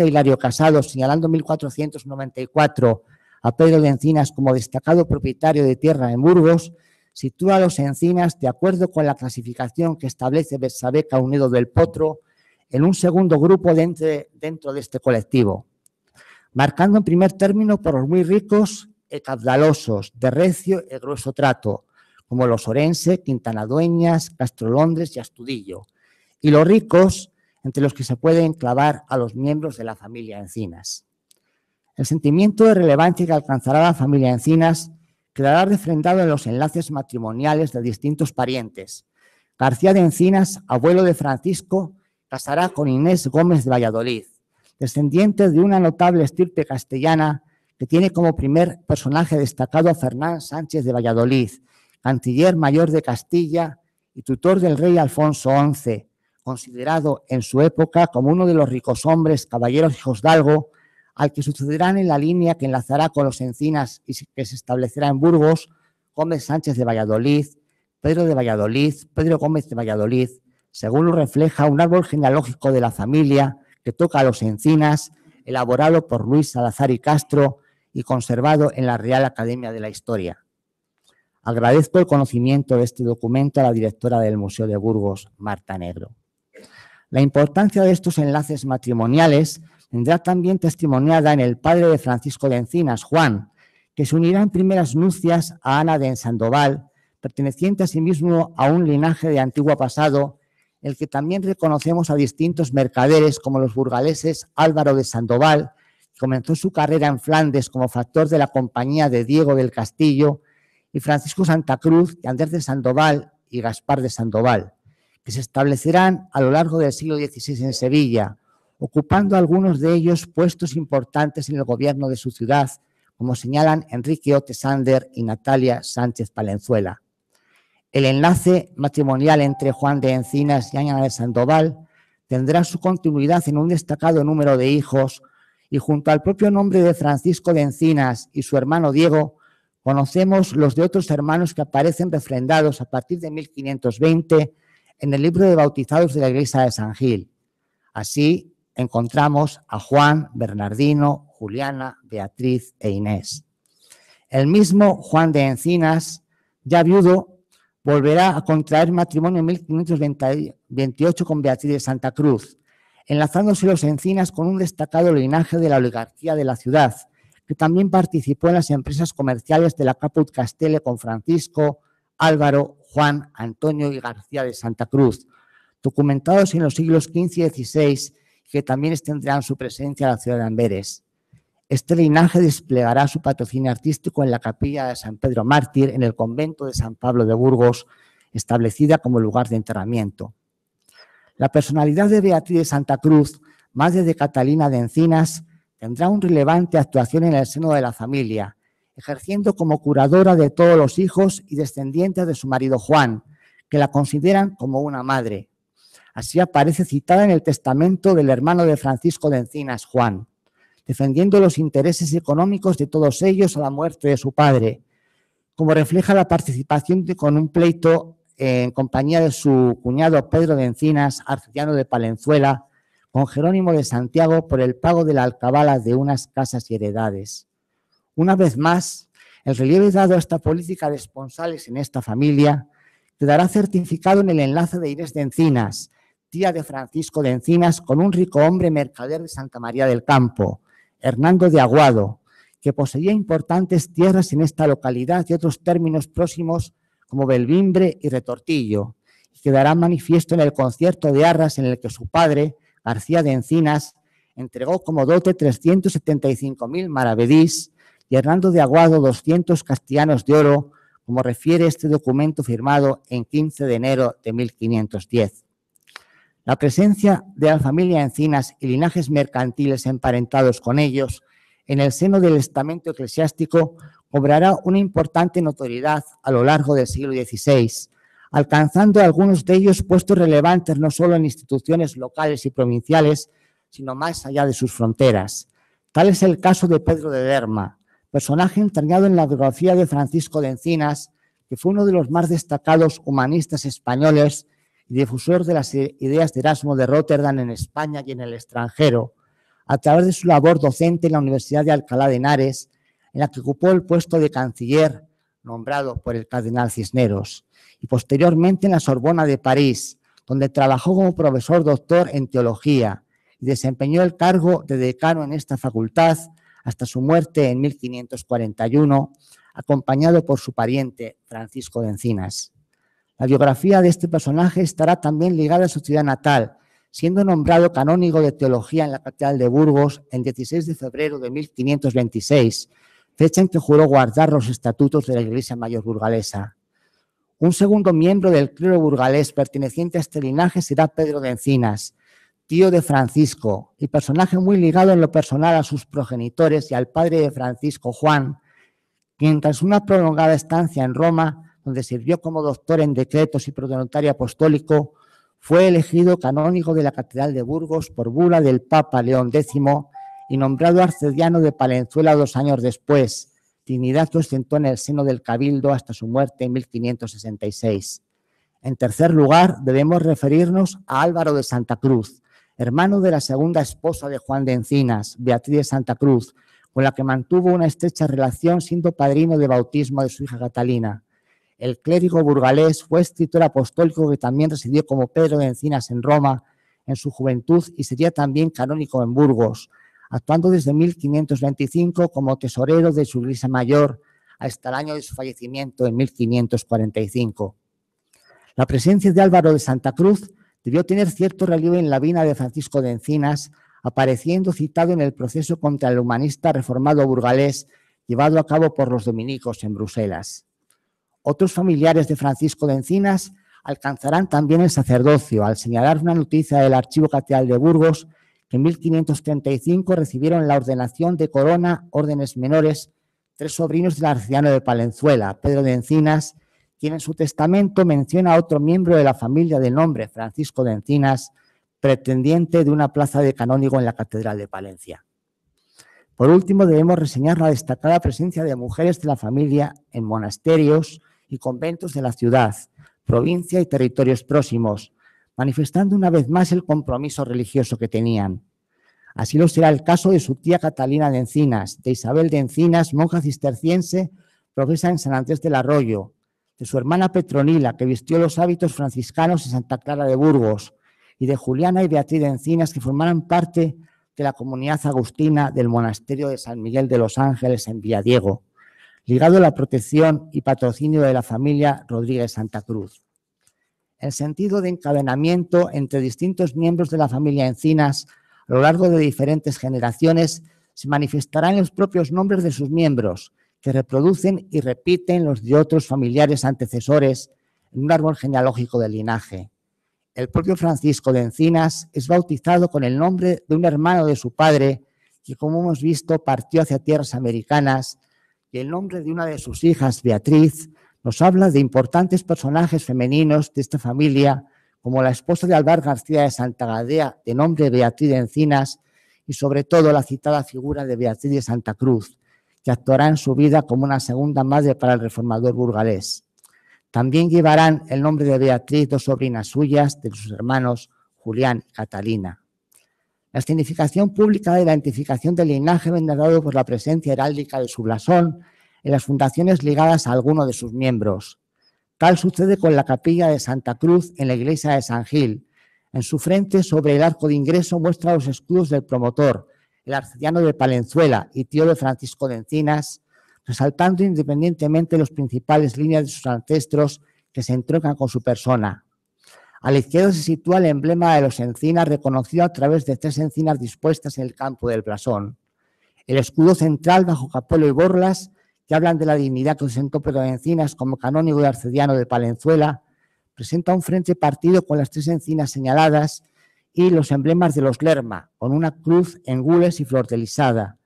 Hilario Casado señalando 1494 a Pedro de Encinas como destacado propietario de tierra en Burgos sitúa los encinas de acuerdo con la clasificación que establece Bersabeca Unido del Potro en un segundo grupo dentro de este colectivo, marcando en primer término por los muy ricos y cabdalosos, de recio y grueso trato, como los Orense, Quintanadueñas, Londres y Astudillo, y los ricos, entre los que se pueden clavar a los miembros de la familia Encinas. El sentimiento de relevancia que alcanzará la familia Encinas quedará refrendado en los enlaces matrimoniales de distintos parientes. García de Encinas, abuelo de Francisco, casará con Inés Gómez de Valladolid, descendiente de una notable estirpe castellana que tiene como primer personaje destacado a Fernán Sánchez de Valladolid, canciller mayor de Castilla y tutor del rey Alfonso XI, considerado en su época como uno de los ricos hombres, caballeros y hijosdalgo, al que sucederán en la línea que enlazará con los Encinas y que se establecerá en Burgos, Gómez Sánchez de Valladolid, Pedro de Valladolid, Pedro Gómez de Valladolid, según lo refleja un árbol genealógico de la familia que toca a los Encinas, elaborado por Luis Salazar y Castro y conservado en la Real Academia de la Historia. Agradezco el conocimiento de este documento a la directora del Museo de Burgos, Marta Negro. La importancia de estos enlaces matrimoniales vendrá también testimoniada en el padre de Francisco de Encinas, Juan, que se unirá en primeras nupcias a Ana de Sandoval, perteneciente a sí mismo a un linaje de antiguo pasado, el que también reconocemos a distintos mercaderes como los burgaleses Álvaro de Sandoval, que comenzó su carrera en Flandes como factor de la compañía de Diego del Castillo, y Francisco Santa Cruz y Andrés de Sandoval y Gaspar de Sandoval, que se establecerán a lo largo del siglo XVI en Sevilla, ocupando algunos de ellos puestos importantes en el gobierno de su ciudad, como señalan Enrique Ote Sander y Natalia Sánchez Palenzuela. El enlace matrimonial entre Juan de Encinas y Ana de Sandoval tendrá su continuidad en un destacado número de hijos y junto al propio nombre de Francisco de Encinas y su hermano Diego, conocemos los de otros hermanos que aparecen refrendados a partir de 1520 en el libro de bautizados de la iglesia de San Gil. Así, encontramos a Juan, Bernardino, Juliana, Beatriz e Inés. El mismo Juan de Encinas, ya viudo, volverá a contraer matrimonio en 1528 con Beatriz de Santa Cruz, enlazándose los Encinas con un destacado linaje de la oligarquía de la ciudad, que también participó en las empresas comerciales de la Caput Castelle con Francisco, Álvaro, Juan, Antonio y García de Santa Cruz, documentados en los siglos XV y XVI que también extenderán su presencia a la ciudad de Amberes. Este linaje desplegará su patrocinio artístico en la capilla de San Pedro Mártir, en el convento de San Pablo de Burgos, establecida como lugar de enterramiento. La personalidad de Beatriz de Santa Cruz, madre de Catalina de Encinas, tendrá una relevante actuación en el seno de la familia, ejerciendo como curadora de todos los hijos y descendientes de su marido Juan, que la consideran como una madre. Así aparece citada en el testamento del hermano de Francisco de Encinas, Juan, defendiendo los intereses económicos de todos ellos a la muerte de su padre, como refleja la participación con un pleito en compañía de su cuñado Pedro de Encinas, arcediano de Palenzuela, con Jerónimo de Santiago por el pago de la alcabala de unas casas y heredades. Una vez más, el relieve dado a esta política de esponsales en esta familia quedará certificado en el enlace de Inés de Encinas, tía de Francisco de Encinas, con un rico hombre mercader de Santa María del Campo, Hernando de Aguado, que poseía importantes tierras en esta localidad y otros términos próximos como Belvimbre y Retortillo, y quedará manifiesto en el concierto de Arras en el que su padre, García de Encinas, entregó como dote 375.000 maravedís y Hernando de Aguado 200 castellanos de oro, como refiere este documento firmado en 15 de enero de 1510. La presencia de la familia Encinas y linajes mercantiles emparentados con ellos en el seno del estamento eclesiástico obrará una importante notoriedad a lo largo del siglo XVI, alcanzando algunos de ellos puestos relevantes no solo en instituciones locales y provinciales, sino más allá de sus fronteras. Tal es el caso de Pedro de Derma, personaje entrañado en la biografía de Francisco de Encinas, que fue uno de los más destacados humanistas españoles y difusor de las ideas de Erasmo de Rotterdam en España y en el extranjero, a través de su labor docente en la Universidad de Alcalá de Henares, en la que ocupó el puesto de canciller nombrado por el cardenal Cisneros, y posteriormente en la Sorbona de París, donde trabajó como profesor doctor en teología y desempeñó el cargo de decano en esta facultad hasta su muerte en 1541, acompañado por su pariente Francisco de Encinas. La biografía de este personaje estará también ligada a su ciudad natal, siendo nombrado canónigo de teología en la catedral de Burgos en 16 de febrero de 1526, fecha en que juró guardar los estatutos de la Iglesia Mayor burgalesa. Un segundo miembro del clero burgalés perteneciente a este linaje será Pedro de Encinas, tío de Francisco y personaje muy ligado en lo personal a sus progenitores y al padre de Francisco Juan, quien tras una prolongada estancia en Roma donde sirvió como doctor en decretos y protonotario apostólico, fue elegido canónigo de la Catedral de Burgos por bula del Papa León X y nombrado arcediano de Palenzuela dos años después, dignidad que ostentó en el seno del Cabildo hasta su muerte en 1566. En tercer lugar, debemos referirnos a Álvaro de Santa Cruz, hermano de la segunda esposa de Juan de Encinas, Beatriz de Santa Cruz, con la que mantuvo una estrecha relación siendo padrino de bautismo de su hija Catalina. El clérigo burgalés fue escritor apostólico que también residió como Pedro de Encinas en Roma en su juventud y sería también canónico en Burgos, actuando desde 1525 como tesorero de su iglesia mayor hasta el año de su fallecimiento en 1545. La presencia de Álvaro de Santa Cruz debió tener cierto relieve en la vina de Francisco de Encinas, apareciendo citado en el proceso contra el humanista reformado burgalés llevado a cabo por los dominicos en Bruselas. Otros familiares de Francisco de Encinas alcanzarán también el sacerdocio al señalar una noticia del Archivo Catedral de Burgos que en 1535 recibieron la ordenación de corona órdenes menores tres sobrinos del arciano de Palenzuela, Pedro de Encinas, quien en su testamento menciona a otro miembro de la familia del nombre Francisco de Encinas, pretendiente de una plaza de canónigo en la Catedral de Palencia. Por último, debemos reseñar la destacada presencia de mujeres de la familia en monasterios, y conventos de la ciudad, provincia y territorios próximos, manifestando una vez más el compromiso religioso que tenían. Así lo será el caso de su tía Catalina de Encinas, de Isabel de Encinas, monja cisterciense, profesa en San Andrés del Arroyo, de su hermana Petronila, que vistió los hábitos franciscanos en Santa Clara de Burgos, y de Juliana y Beatriz de Encinas, que formaron parte de la comunidad agustina del monasterio de San Miguel de los Ángeles en Villadiego ligado a la protección y patrocinio de la familia Rodríguez Santa Cruz. El sentido de encadenamiento entre distintos miembros de la familia Encinas a lo largo de diferentes generaciones se manifestará en los propios nombres de sus miembros, que reproducen y repiten los de otros familiares antecesores en un árbol genealógico de linaje. El propio Francisco de Encinas es bautizado con el nombre de un hermano de su padre, que como hemos visto partió hacia tierras americanas y el nombre de una de sus hijas, Beatriz, nos habla de importantes personajes femeninos de esta familia, como la esposa de Alvar García de Santa Gadea, de nombre Beatriz de Encinas, y sobre todo la citada figura de Beatriz de Santa Cruz, que actuará en su vida como una segunda madre para el reformador burgalés. También llevarán el nombre de Beatriz dos sobrinas suyas, de sus hermanos Julián y Catalina. La significación pública de la identificación del linaje venerado por la presencia heráldica de su blasón en las fundaciones ligadas a alguno de sus miembros. Tal sucede con la capilla de Santa Cruz en la iglesia de San Gil. En su frente, sobre el arco de ingreso, muestra los escudos del promotor, el arcediano de Palenzuela y tío de Francisco de Encinas, resaltando independientemente las principales líneas de sus ancestros que se entroncan con su persona. A la izquierda se sitúa el emblema de los encinas reconocido a través de tres encinas dispuestas en el campo del blasón. El escudo central bajo capolo y borlas, que hablan de la dignidad que presentó Pedro de Encinas como canónigo de arcediano de Palenzuela, presenta un frente partido con las tres encinas señaladas y los emblemas de los Lerma, con una cruz en gules y flordelizada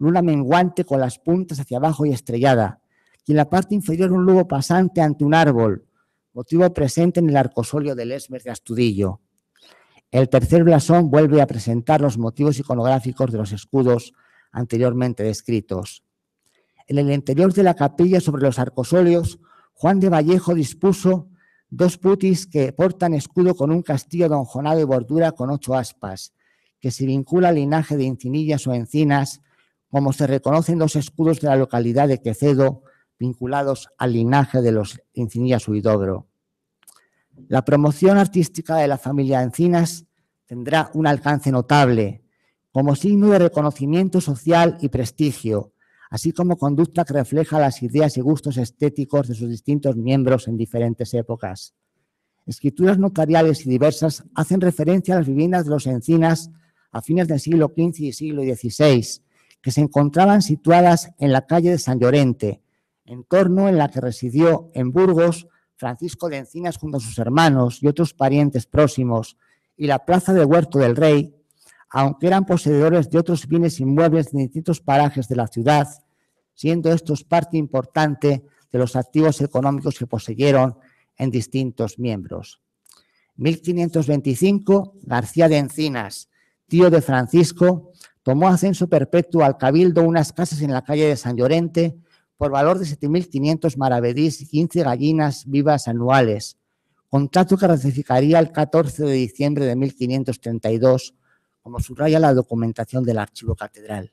luna menguante con las puntas hacia abajo y estrellada, y en la parte inferior un lobo pasante ante un árbol, motivo presente en el arcosolio del de Astudillo. El tercer blasón vuelve a presentar los motivos iconográficos de los escudos anteriormente descritos. En el interior de la capilla sobre los arcosolios, Juan de Vallejo dispuso dos putis que portan escudo con un castillo donjonado y bordura con ocho aspas, que se vincula al linaje de Incinillas o Encinas, como se reconocen los escudos de la localidad de Quecedo vinculados al linaje de los Incinillas Huidobro. La promoción artística de la familia Encinas tendrá un alcance notable como signo de reconocimiento social y prestigio, así como conducta que refleja las ideas y gustos estéticos de sus distintos miembros en diferentes épocas. Escrituras notariales y diversas hacen referencia a las viviendas de los encinas a fines del siglo XV y siglo XVI, que se encontraban situadas en la calle de San Llorente, torno en la que residió en Burgos Francisco de Encinas junto a sus hermanos y otros parientes próximos, y la plaza de Huerto del Rey, aunque eran poseedores de otros bienes inmuebles en distintos parajes de la ciudad, siendo estos parte importante de los activos económicos que poseyeron en distintos miembros. 1525, García de Encinas, tío de Francisco, tomó ascenso perpetuo al cabildo unas casas en la calle de San Llorente, por valor de 7.500 maravedís y 15 gallinas vivas anuales. Contrato que ratificaría el 14 de diciembre de 1532, como subraya la documentación del archivo catedral.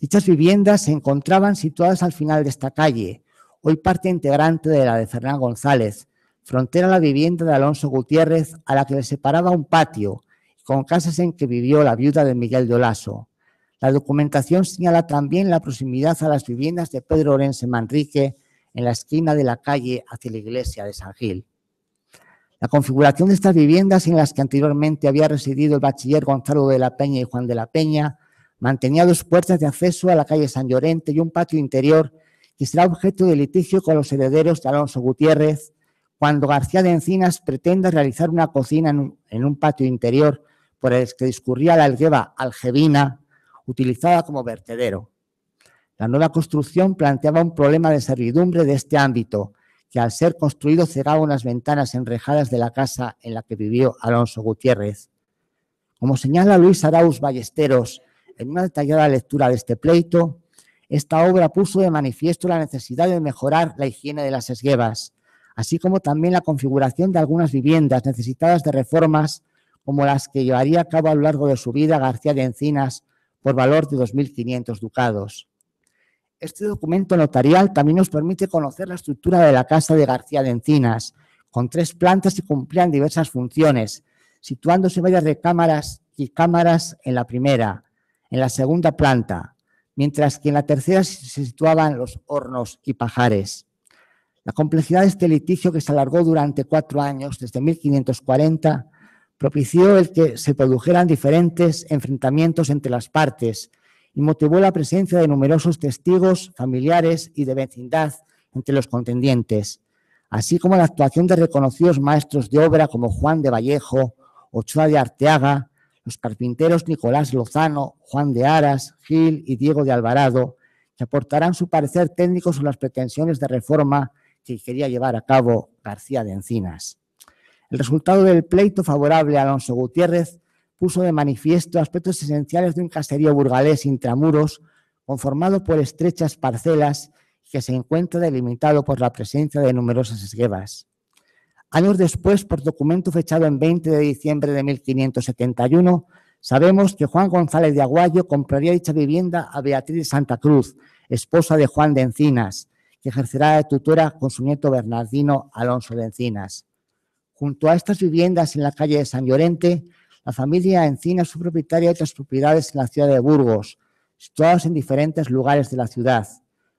Dichas viviendas se encontraban situadas al final de esta calle, hoy parte integrante de la de Fernán González, frontera a la vivienda de Alonso Gutiérrez, a la que le separaba un patio, con casas en que vivió la viuda de Miguel de Olaso. La documentación señala también la proximidad a las viviendas de Pedro Orense Manrique en la esquina de la calle hacia la iglesia de San Gil. La configuración de estas viviendas en las que anteriormente había residido el bachiller Gonzalo de la Peña y Juan de la Peña mantenía dos puertas de acceso a la calle San Llorente y un patio interior que será objeto de litigio con los herederos de Alonso Gutiérrez cuando García de Encinas pretenda realizar una cocina en un patio interior por el que discurría la algeba Algevina utilizada como vertedero. La nueva construcción planteaba un problema de servidumbre de este ámbito, que al ser construido cerraba unas ventanas enrejadas de la casa en la que vivió Alonso Gutiérrez. Como señala Luis Arauz Ballesteros en una detallada lectura de este pleito, esta obra puso de manifiesto la necesidad de mejorar la higiene de las esguevas, así como también la configuración de algunas viviendas necesitadas de reformas como las que llevaría a cabo a lo largo de su vida García de Encinas por valor de 2.500 ducados. Este documento notarial también nos permite conocer la estructura de la casa de García de Encinas, con tres plantas que cumplían diversas funciones, situándose varias recámaras y cámaras en la primera, en la segunda planta, mientras que en la tercera se situaban los hornos y pajares. La complejidad de este litigio, que se alargó durante cuatro años, desde 1540 propició el que se produjeran diferentes enfrentamientos entre las partes y motivó la presencia de numerosos testigos, familiares y de vecindad entre los contendientes, así como la actuación de reconocidos maestros de obra como Juan de Vallejo, Ochoa de Arteaga, los carpinteros Nicolás Lozano, Juan de Aras, Gil y Diego de Alvarado, que aportarán su parecer técnico sobre las pretensiones de reforma que quería llevar a cabo García de Encinas. El resultado del pleito favorable a Alonso Gutiérrez puso de manifiesto aspectos esenciales de un caserío burgalés intramuros conformado por estrechas parcelas que se encuentra delimitado por la presencia de numerosas esguevas. Años después, por documento fechado en 20 de diciembre de 1571, sabemos que Juan González de Aguayo compraría dicha vivienda a Beatriz Santa Cruz, esposa de Juan de Encinas, que ejercerá de tutora con su nieto Bernardino Alonso de Encinas. Junto a estas viviendas en la calle de San Llorente, la familia Encina es propietaria de otras propiedades en la ciudad de Burgos, situadas en diferentes lugares de la ciudad.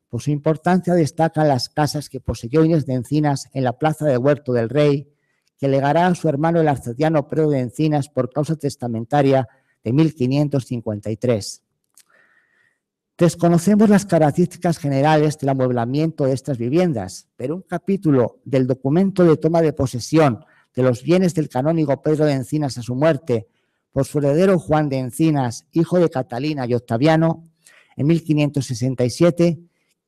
Por su importancia destacan las casas que poseyó Inés de Encinas en la plaza de Huerto del Rey, que legará a su hermano el arcediano Pedro de Encinas por causa testamentaria de 1553. Desconocemos las características generales del amueblamiento de estas viviendas, pero un capítulo del documento de toma de posesión de los bienes del canónigo Pedro de Encinas a su muerte por su heredero Juan de Encinas, hijo de Catalina y Octaviano, en 1567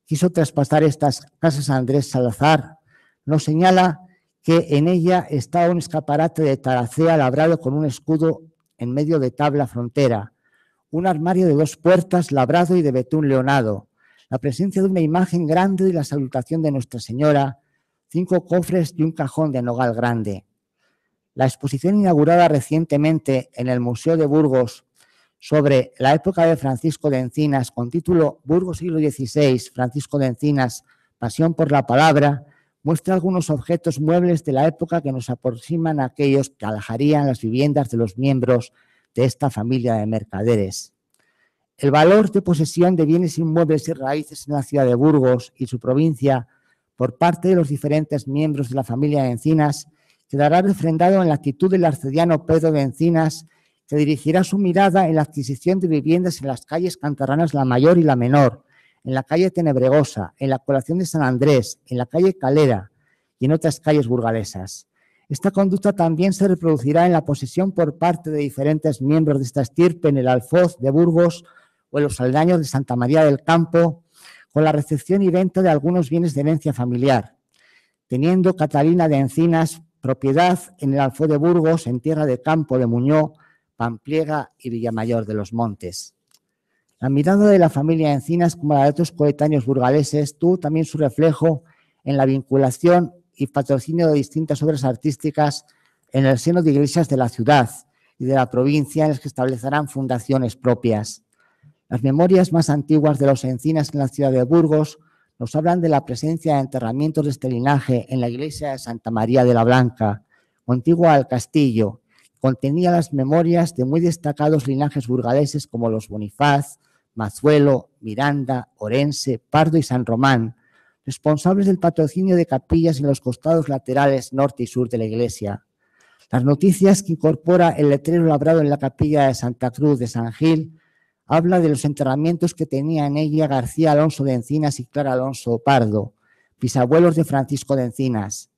quiso traspasar estas casas a Andrés Salazar. Nos señala que en ella está un escaparate de taracea labrado con un escudo en medio de tabla frontera, un armario de dos puertas labrado y de betún leonado, la presencia de una imagen grande y la salutación de Nuestra Señora, cinco cofres y un cajón de nogal grande. La exposición inaugurada recientemente en el Museo de Burgos sobre la época de Francisco de Encinas, con título Burgos siglo XVI, Francisco de Encinas, Pasión por la Palabra, muestra algunos objetos muebles de la época que nos aproximan a aquellos que alajarían las viviendas de los miembros de esta familia de mercaderes. El valor de posesión de bienes inmuebles y raíces en la ciudad de Burgos y su provincia por parte de los diferentes miembros de la familia de Encinas quedará refrendado en la actitud del arcediano Pedro de Encinas, que dirigirá su mirada en la adquisición de viviendas en las calles cantarranas La Mayor y La Menor, en la calle Tenebregosa, en la colación de San Andrés, en la calle Calera y en otras calles burgalesas. Esta conducta también se reproducirá en la posesión por parte de diferentes miembros de esta estirpe en el Alfoz de Burgos o en los aldaños de Santa María del Campo, con la recepción y venta de algunos bienes de herencia familiar, teniendo Catalina de Encinas propiedad en el Alfó de Burgos, en tierra de campo de Muñoz, Pampliega y Villamayor de los Montes. La mirada de la familia Encinas, como la de otros coetáneos burgaleses, tuvo también su reflejo en la vinculación y patrocinio de distintas obras artísticas en el seno de iglesias de la ciudad y de la provincia en las que establecerán fundaciones propias. Las memorias más antiguas de los Encinas en la ciudad de Burgos nos hablan de la presencia de enterramientos de este linaje en la iglesia de Santa María de la Blanca, contigua al castillo. Contenía las memorias de muy destacados linajes burgaleses como los Bonifaz, Mazuelo, Miranda, Orense, Pardo y San Román, responsables del patrocinio de capillas en los costados laterales norte y sur de la iglesia. Las noticias que incorpora el letrero labrado en la capilla de Santa Cruz de San Gil habla de los enterramientos que tenían ella García Alonso de Encinas y Clara Alonso Pardo, bisabuelos de Francisco de Encinas.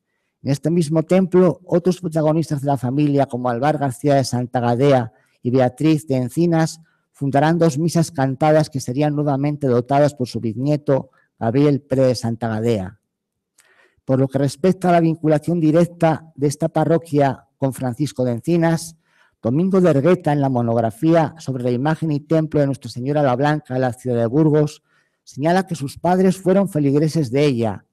En este mismo templo, otros protagonistas de la familia, como Alvar García de Santa Gadea y Beatriz de Encinas, fundarán dos misas cantadas que serían nuevamente dotadas por su bisnieto Gabriel Pre de Santa Gadea. Por lo que respecta a la vinculación directa de esta parroquia con Francisco de Encinas, Domingo de Ergueta, en la monografía sobre la imagen y templo de Nuestra Señora la Blanca de la ciudad de Burgos, señala que sus padres fueron feligreses de ella,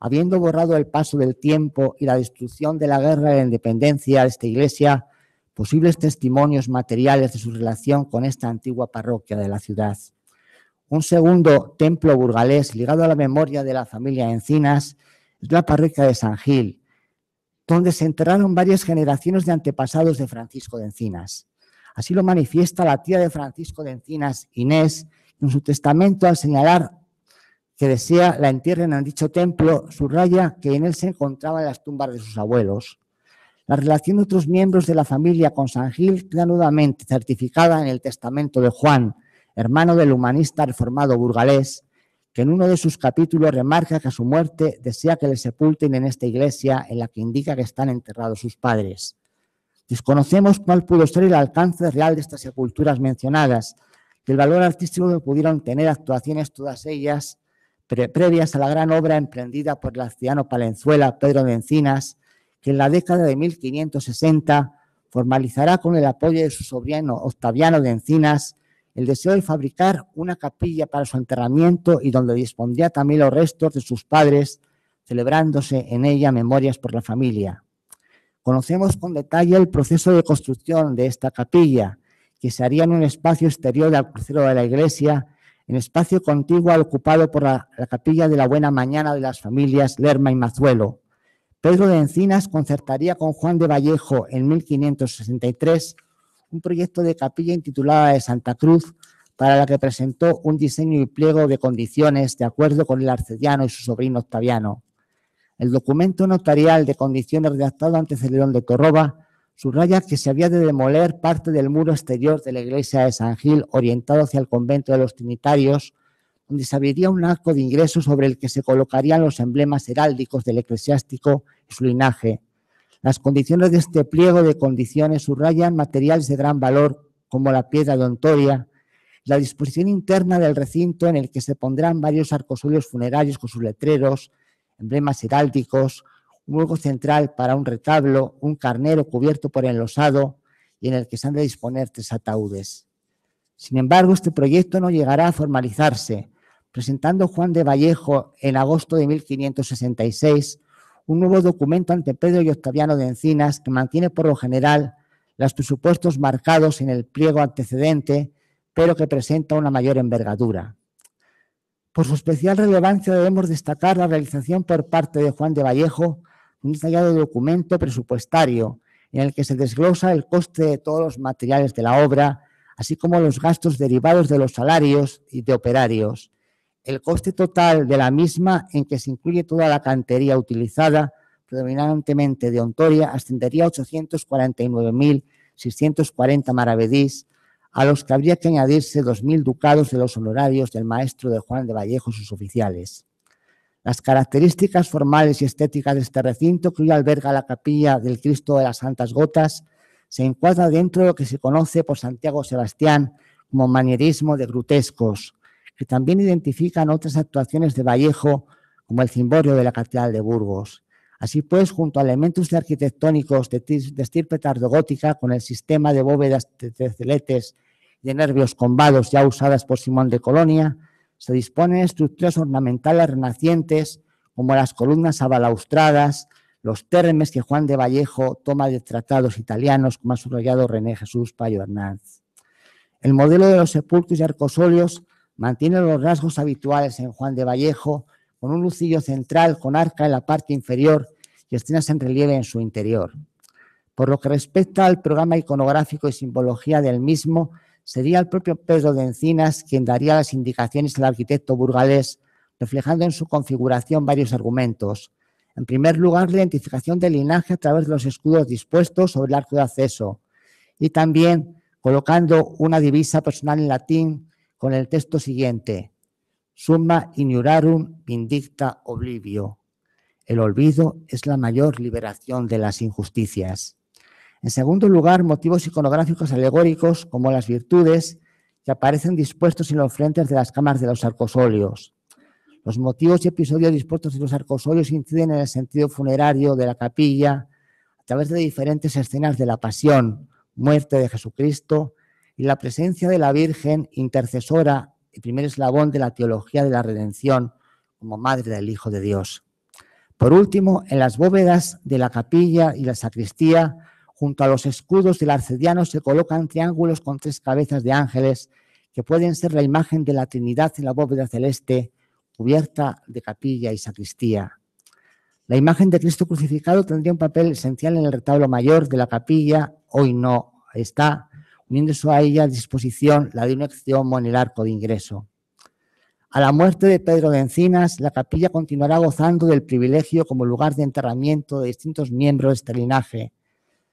habiendo borrado el paso del tiempo y la destrucción de la guerra de la independencia de esta iglesia, posibles testimonios materiales de su relación con esta antigua parroquia de la ciudad. Un segundo templo burgalés ligado a la memoria de la familia Encinas es la parroquia de San Gil, donde se enterraron varias generaciones de antepasados de Francisco de Encinas. Así lo manifiesta la tía de Francisco de Encinas, Inés, en su testamento al señalar que desea la entierren en dicho templo, subraya que en él se encontraban las tumbas de sus abuelos. La relación de otros miembros de la familia con San Gil queda certificada en el testamento de Juan, hermano del humanista reformado burgalés, que en uno de sus capítulos remarca que a su muerte desea que le sepulten en esta iglesia en la que indica que están enterrados sus padres. Desconocemos cuál pudo ser el alcance real de estas sepulturas mencionadas, del valor artístico que pudieron tener actuaciones todas ellas previas a la gran obra emprendida por el anciano Palenzuela Pedro de Encinas, que en la década de 1560 formalizará con el apoyo de su sobrino Octaviano de Encinas el deseo de fabricar una capilla para su enterramiento y donde dispondría también los restos de sus padres, celebrándose en ella memorias por la familia. Conocemos con detalle el proceso de construcción de esta capilla, que se haría en un espacio exterior al crucero de la iglesia, en espacio contiguo al ocupado por la, capilla de la Buena Mañana de las familias Lerma y Mazuelo. Pedro de Encinas concertaría con Juan de Vallejo en 1563 un proyecto de capilla intitulada de Santa Cruz, para la que presentó un diseño y pliego de condiciones de acuerdo con el arcediano y su sobrino Octaviano. El documento notarial de condiciones redactado ante Celedón de Torroba subraya que se había de demoler parte del muro exterior de la iglesia de San Gil orientado hacia el convento de los Trinitarios, donde se abriría un arco de ingreso sobre el que se colocarían los emblemas heráldicos del eclesiástico y su linaje, las condiciones de este pliego de condiciones subrayan materiales de gran valor, como la piedra de la disposición interna del recinto en el que se pondrán varios arcosolios funerarios con sus letreros, emblemas heráldicos, un hueco central para un retablo, un carnero cubierto por enlosado y en el que se han de disponer tres ataúdes. Sin embargo, este proyecto no llegará a formalizarse, presentando Juan de Vallejo en agosto de 1566 un nuevo documento ante Pedro y Octaviano de Encinas que mantiene por lo general los presupuestos marcados en el pliego antecedente, pero que presenta una mayor envergadura. Por su especial relevancia debemos destacar la realización por parte de Juan de Vallejo de un detallado documento presupuestario en el que se desglosa el coste de todos los materiales de la obra, así como los gastos derivados de los salarios y de operarios, el coste total de la misma, en que se incluye toda la cantería utilizada, predominantemente de Ontoria, ascendería a 849.640 maravedís, a los que habría que añadirse 2.000 ducados de los honorarios del maestro de Juan de Vallejo y sus oficiales. Las características formales y estéticas de este recinto, que hoy alberga la capilla del Cristo de las Santas Gotas, se encuadra dentro de lo que se conoce por Santiago Sebastián como manierismo de grotescos que también identifican otras actuaciones de Vallejo, como el cimborio de la Catedral de Burgos. Así pues, junto a elementos arquitectónicos de, estirpe tardogótica, con el sistema de bóvedas de celetes y de nervios combados ya usadas por Simón de Colonia, se disponen estructuras ornamentales renacientes, como las columnas abalaustradas, los térremes que Juan de Vallejo toma de tratados italianos, como ha subrayado René Jesús Payo Hernández. El modelo de los sepulcros y arcosolios Mantiene los rasgos habituales en Juan de Vallejo, con un lucillo central con arca en la parte inferior y escenas en relieve en su interior. Por lo que respecta al programa iconográfico y simbología del mismo, sería el propio Pedro de Encinas quien daría las indicaciones al arquitecto burgalés, reflejando en su configuración varios argumentos. En primer lugar, la identificación del linaje a través de los escudos dispuestos sobre el arco de acceso y también colocando una divisa personal en latín con el texto siguiente, summa ignorarum vindicta oblivio. El olvido es la mayor liberación de las injusticias. En segundo lugar, motivos iconográficos alegóricos como las virtudes que aparecen dispuestos en los frentes de las cámaras de los arcosolios. Los motivos y episodios dispuestos en los arcosolios inciden en el sentido funerario de la capilla a través de diferentes escenas de la pasión, muerte de Jesucristo y la presencia de la Virgen intercesora el primer eslabón de la teología de la redención como madre del Hijo de Dios. Por último, en las bóvedas de la capilla y la sacristía, junto a los escudos del arcediano, se colocan triángulos con tres cabezas de ángeles que pueden ser la imagen de la Trinidad en la bóveda celeste, cubierta de capilla y sacristía. La imagen de Cristo crucificado tendría un papel esencial en el retablo mayor de la capilla, hoy no está, poniéndose a ella disposición la de una en de ingreso. A la muerte de Pedro de Encinas, la capilla continuará gozando del privilegio como lugar de enterramiento de distintos miembros de este linaje,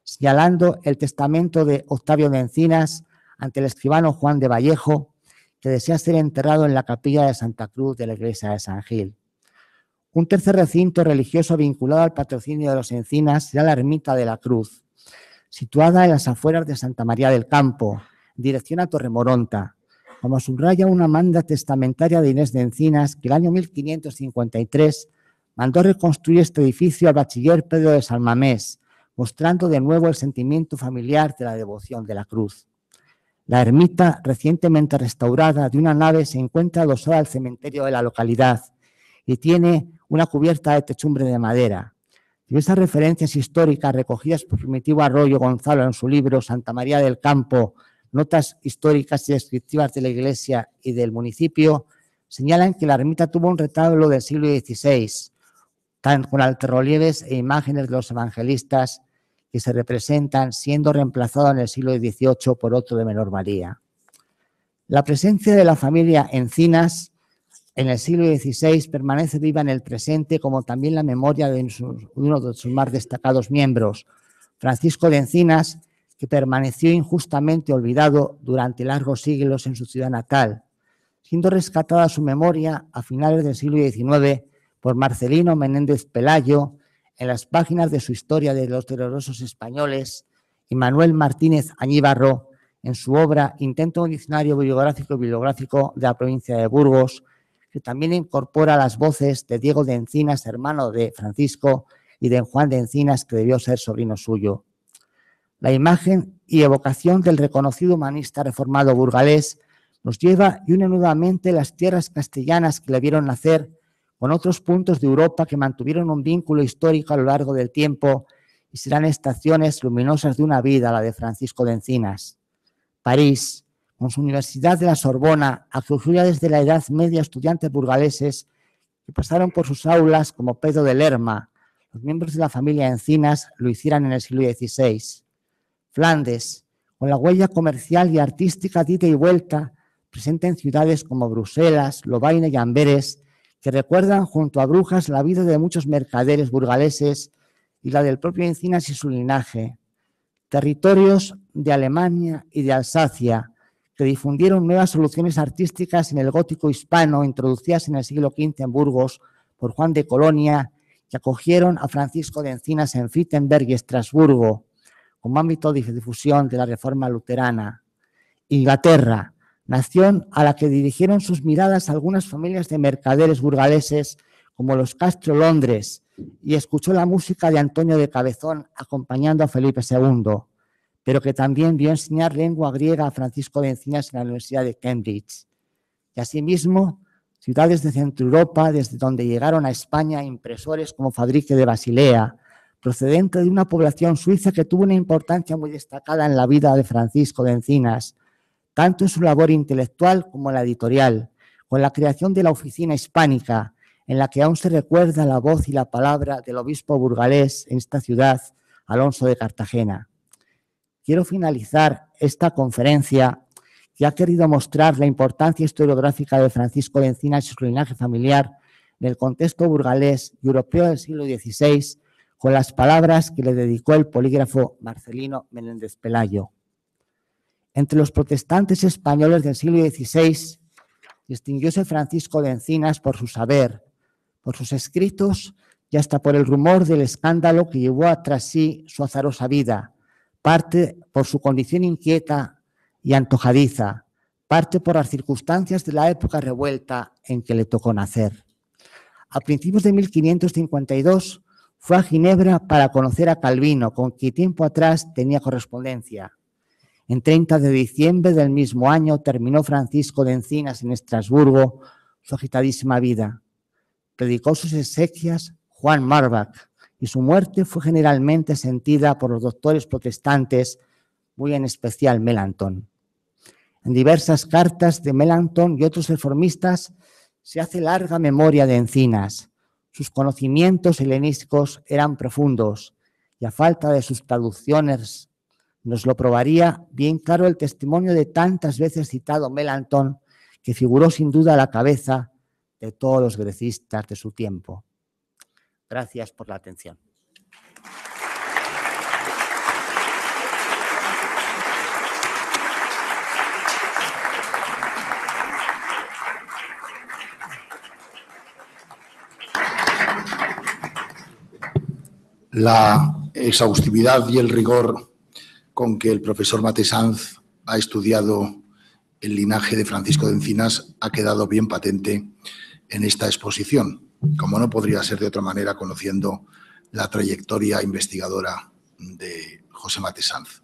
señalando el testamento de Octavio de Encinas ante el escribano Juan de Vallejo, que desea ser enterrado en la capilla de Santa Cruz de la iglesia de San Gil. Un tercer recinto religioso vinculado al patrocinio de los Encinas será la ermita de la Cruz, situada en las afueras de Santa María del Campo, dirección a Torremoronta, como subraya una manda testamentaria de Inés de Encinas, que el año 1553 mandó reconstruir este edificio al bachiller Pedro de Salmamés, mostrando de nuevo el sentimiento familiar de la devoción de la cruz. La ermita, recientemente restaurada de una nave, se encuentra adosada al cementerio de la localidad y tiene una cubierta de techumbre de madera esas referencias históricas recogidas por Primitivo Arroyo Gonzalo en su libro Santa María del Campo, Notas históricas y descriptivas de la iglesia y del municipio, señalan que la ermita tuvo un retablo del siglo XVI, tan, con alterrelieves e imágenes de los evangelistas que se representan siendo reemplazado en el siglo XVIII por otro de menor María. La presencia de la familia Encinas en el siglo XVI permanece viva en el presente, como también la memoria de uno de sus más destacados miembros, Francisco de Encinas, que permaneció injustamente olvidado durante largos siglos en su ciudad natal, siendo rescatada su memoria a finales del siglo XIX por Marcelino Menéndez Pelayo en las páginas de su Historia de los Terrorosos Españoles y Manuel Martínez Añíbarro en su obra Intento diccionario bibliográfico y bibliográfico de la provincia de Burgos, que también incorpora las voces de Diego de Encinas, hermano de Francisco, y de Juan de Encinas, que debió ser sobrino suyo. La imagen y evocación del reconocido humanista reformado burgalés nos lleva y une nuevamente las tierras castellanas que le vieron nacer con otros puntos de Europa que mantuvieron un vínculo histórico a lo largo del tiempo y serán estaciones luminosas de una vida, la de Francisco de Encinas. París, con su Universidad de la Sorbona, acogió desde la Edad Media estudiantes burgaleses que pasaron por sus aulas como Pedro de Lerma. Los miembros de la familia Encinas lo hicieran en el siglo XVI. Flandes, con la huella comercial y artística dita y vuelta, presente en ciudades como Bruselas, Lovaina y Amberes, que recuerdan junto a Brujas la vida de muchos mercaderes burgaleses y la del propio Encinas y su linaje. Territorios de Alemania y de Alsacia, que difundieron nuevas soluciones artísticas en el gótico hispano, introducidas en el siglo XV en Burgos por Juan de Colonia, que acogieron a Francisco de Encinas en Wittenberg y Estrasburgo, como ámbito de difusión de la reforma luterana. Inglaterra, nación a la que dirigieron sus miradas algunas familias de mercaderes burgaleses como los Castro Londres, y escuchó la música de Antonio de Cabezón acompañando a Felipe II pero que también vio enseñar lengua griega a Francisco de Encinas en la Universidad de Cambridge. Y asimismo, ciudades de Centro Europa, desde donde llegaron a España impresores como Fabrique de Basilea, procedente de una población suiza que tuvo una importancia muy destacada en la vida de Francisco de Encinas, tanto en su labor intelectual como en la editorial, con la creación de la Oficina Hispánica, en la que aún se recuerda la voz y la palabra del obispo burgalés en esta ciudad, Alonso de Cartagena. Quiero finalizar esta conferencia que ha querido mostrar la importancia historiográfica de Francisco de Encinas y su linaje familiar en el contexto burgalés y europeo del siglo XVI con las palabras que le dedicó el polígrafo Marcelino Menéndez Pelayo. Entre los protestantes españoles del siglo XVI distinguióse Francisco de Encinas por su saber, por sus escritos y hasta por el rumor del escándalo que llevó tras sí su azarosa vida, parte por su condición inquieta y antojadiza, parte por las circunstancias de la época revuelta en que le tocó nacer. A principios de 1552 fue a Ginebra para conocer a Calvino, con quien tiempo atrás tenía correspondencia. En 30 de diciembre del mismo año terminó Francisco de Encinas en Estrasburgo su agitadísima vida. Predicó sus exequias Juan Marbach, y su muerte fue generalmente sentida por los doctores protestantes, muy en especial Melantón. En diversas cartas de Melantón y otros reformistas se hace larga memoria de Encinas. Sus conocimientos helenísticos eran profundos y a falta de sus traducciones nos lo probaría bien claro el testimonio de tantas veces citado Melantón que figuró sin duda a la cabeza de todos los grecistas de su tiempo. Gracias por la atención. La exhaustividad y el rigor con que el profesor Sanz ha estudiado el linaje de Francisco de Encinas ha quedado bien patente en esta exposición como no podría ser de otra manera, conociendo la trayectoria investigadora de José Mate Sanz.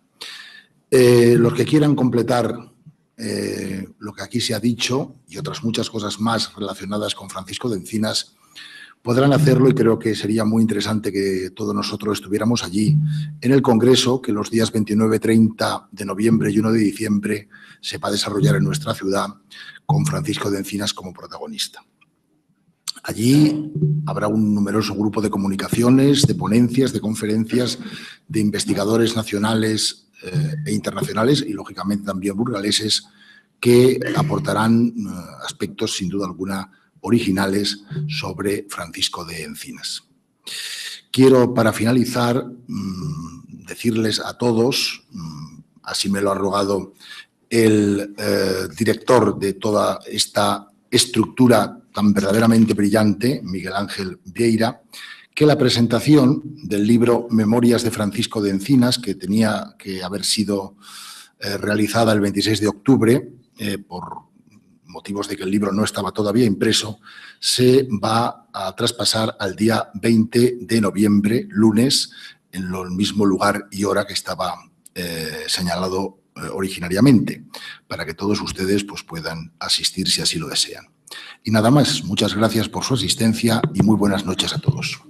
Eh, los que quieran completar eh, lo que aquí se ha dicho y otras muchas cosas más relacionadas con Francisco de Encinas, podrán hacerlo y creo que sería muy interesante que todos nosotros estuviéramos allí en el Congreso que los días 29, 30 de noviembre y 1 de diciembre se va a desarrollar en nuestra ciudad con Francisco de Encinas como protagonista. Allí habrá un numeroso grupo de comunicaciones, de ponencias, de conferencias, de investigadores nacionales eh, e internacionales y, lógicamente, también burgaleses que aportarán eh, aspectos, sin duda alguna, originales sobre Francisco de Encinas. Quiero, para finalizar, mm, decirles a todos, mm, así me lo ha rogado el eh, director de toda esta estructura tan verdaderamente brillante, Miguel Ángel Vieira, que la presentación del libro Memorias de Francisco de Encinas, que tenía que haber sido eh, realizada el 26 de octubre, eh, por motivos de que el libro no estaba todavía impreso, se va a traspasar al día 20 de noviembre, lunes, en el mismo lugar y hora que estaba eh, señalado originariamente, para que todos ustedes pues, puedan asistir si así lo desean. Y nada más, muchas gracias por su asistencia y muy buenas noches a todos.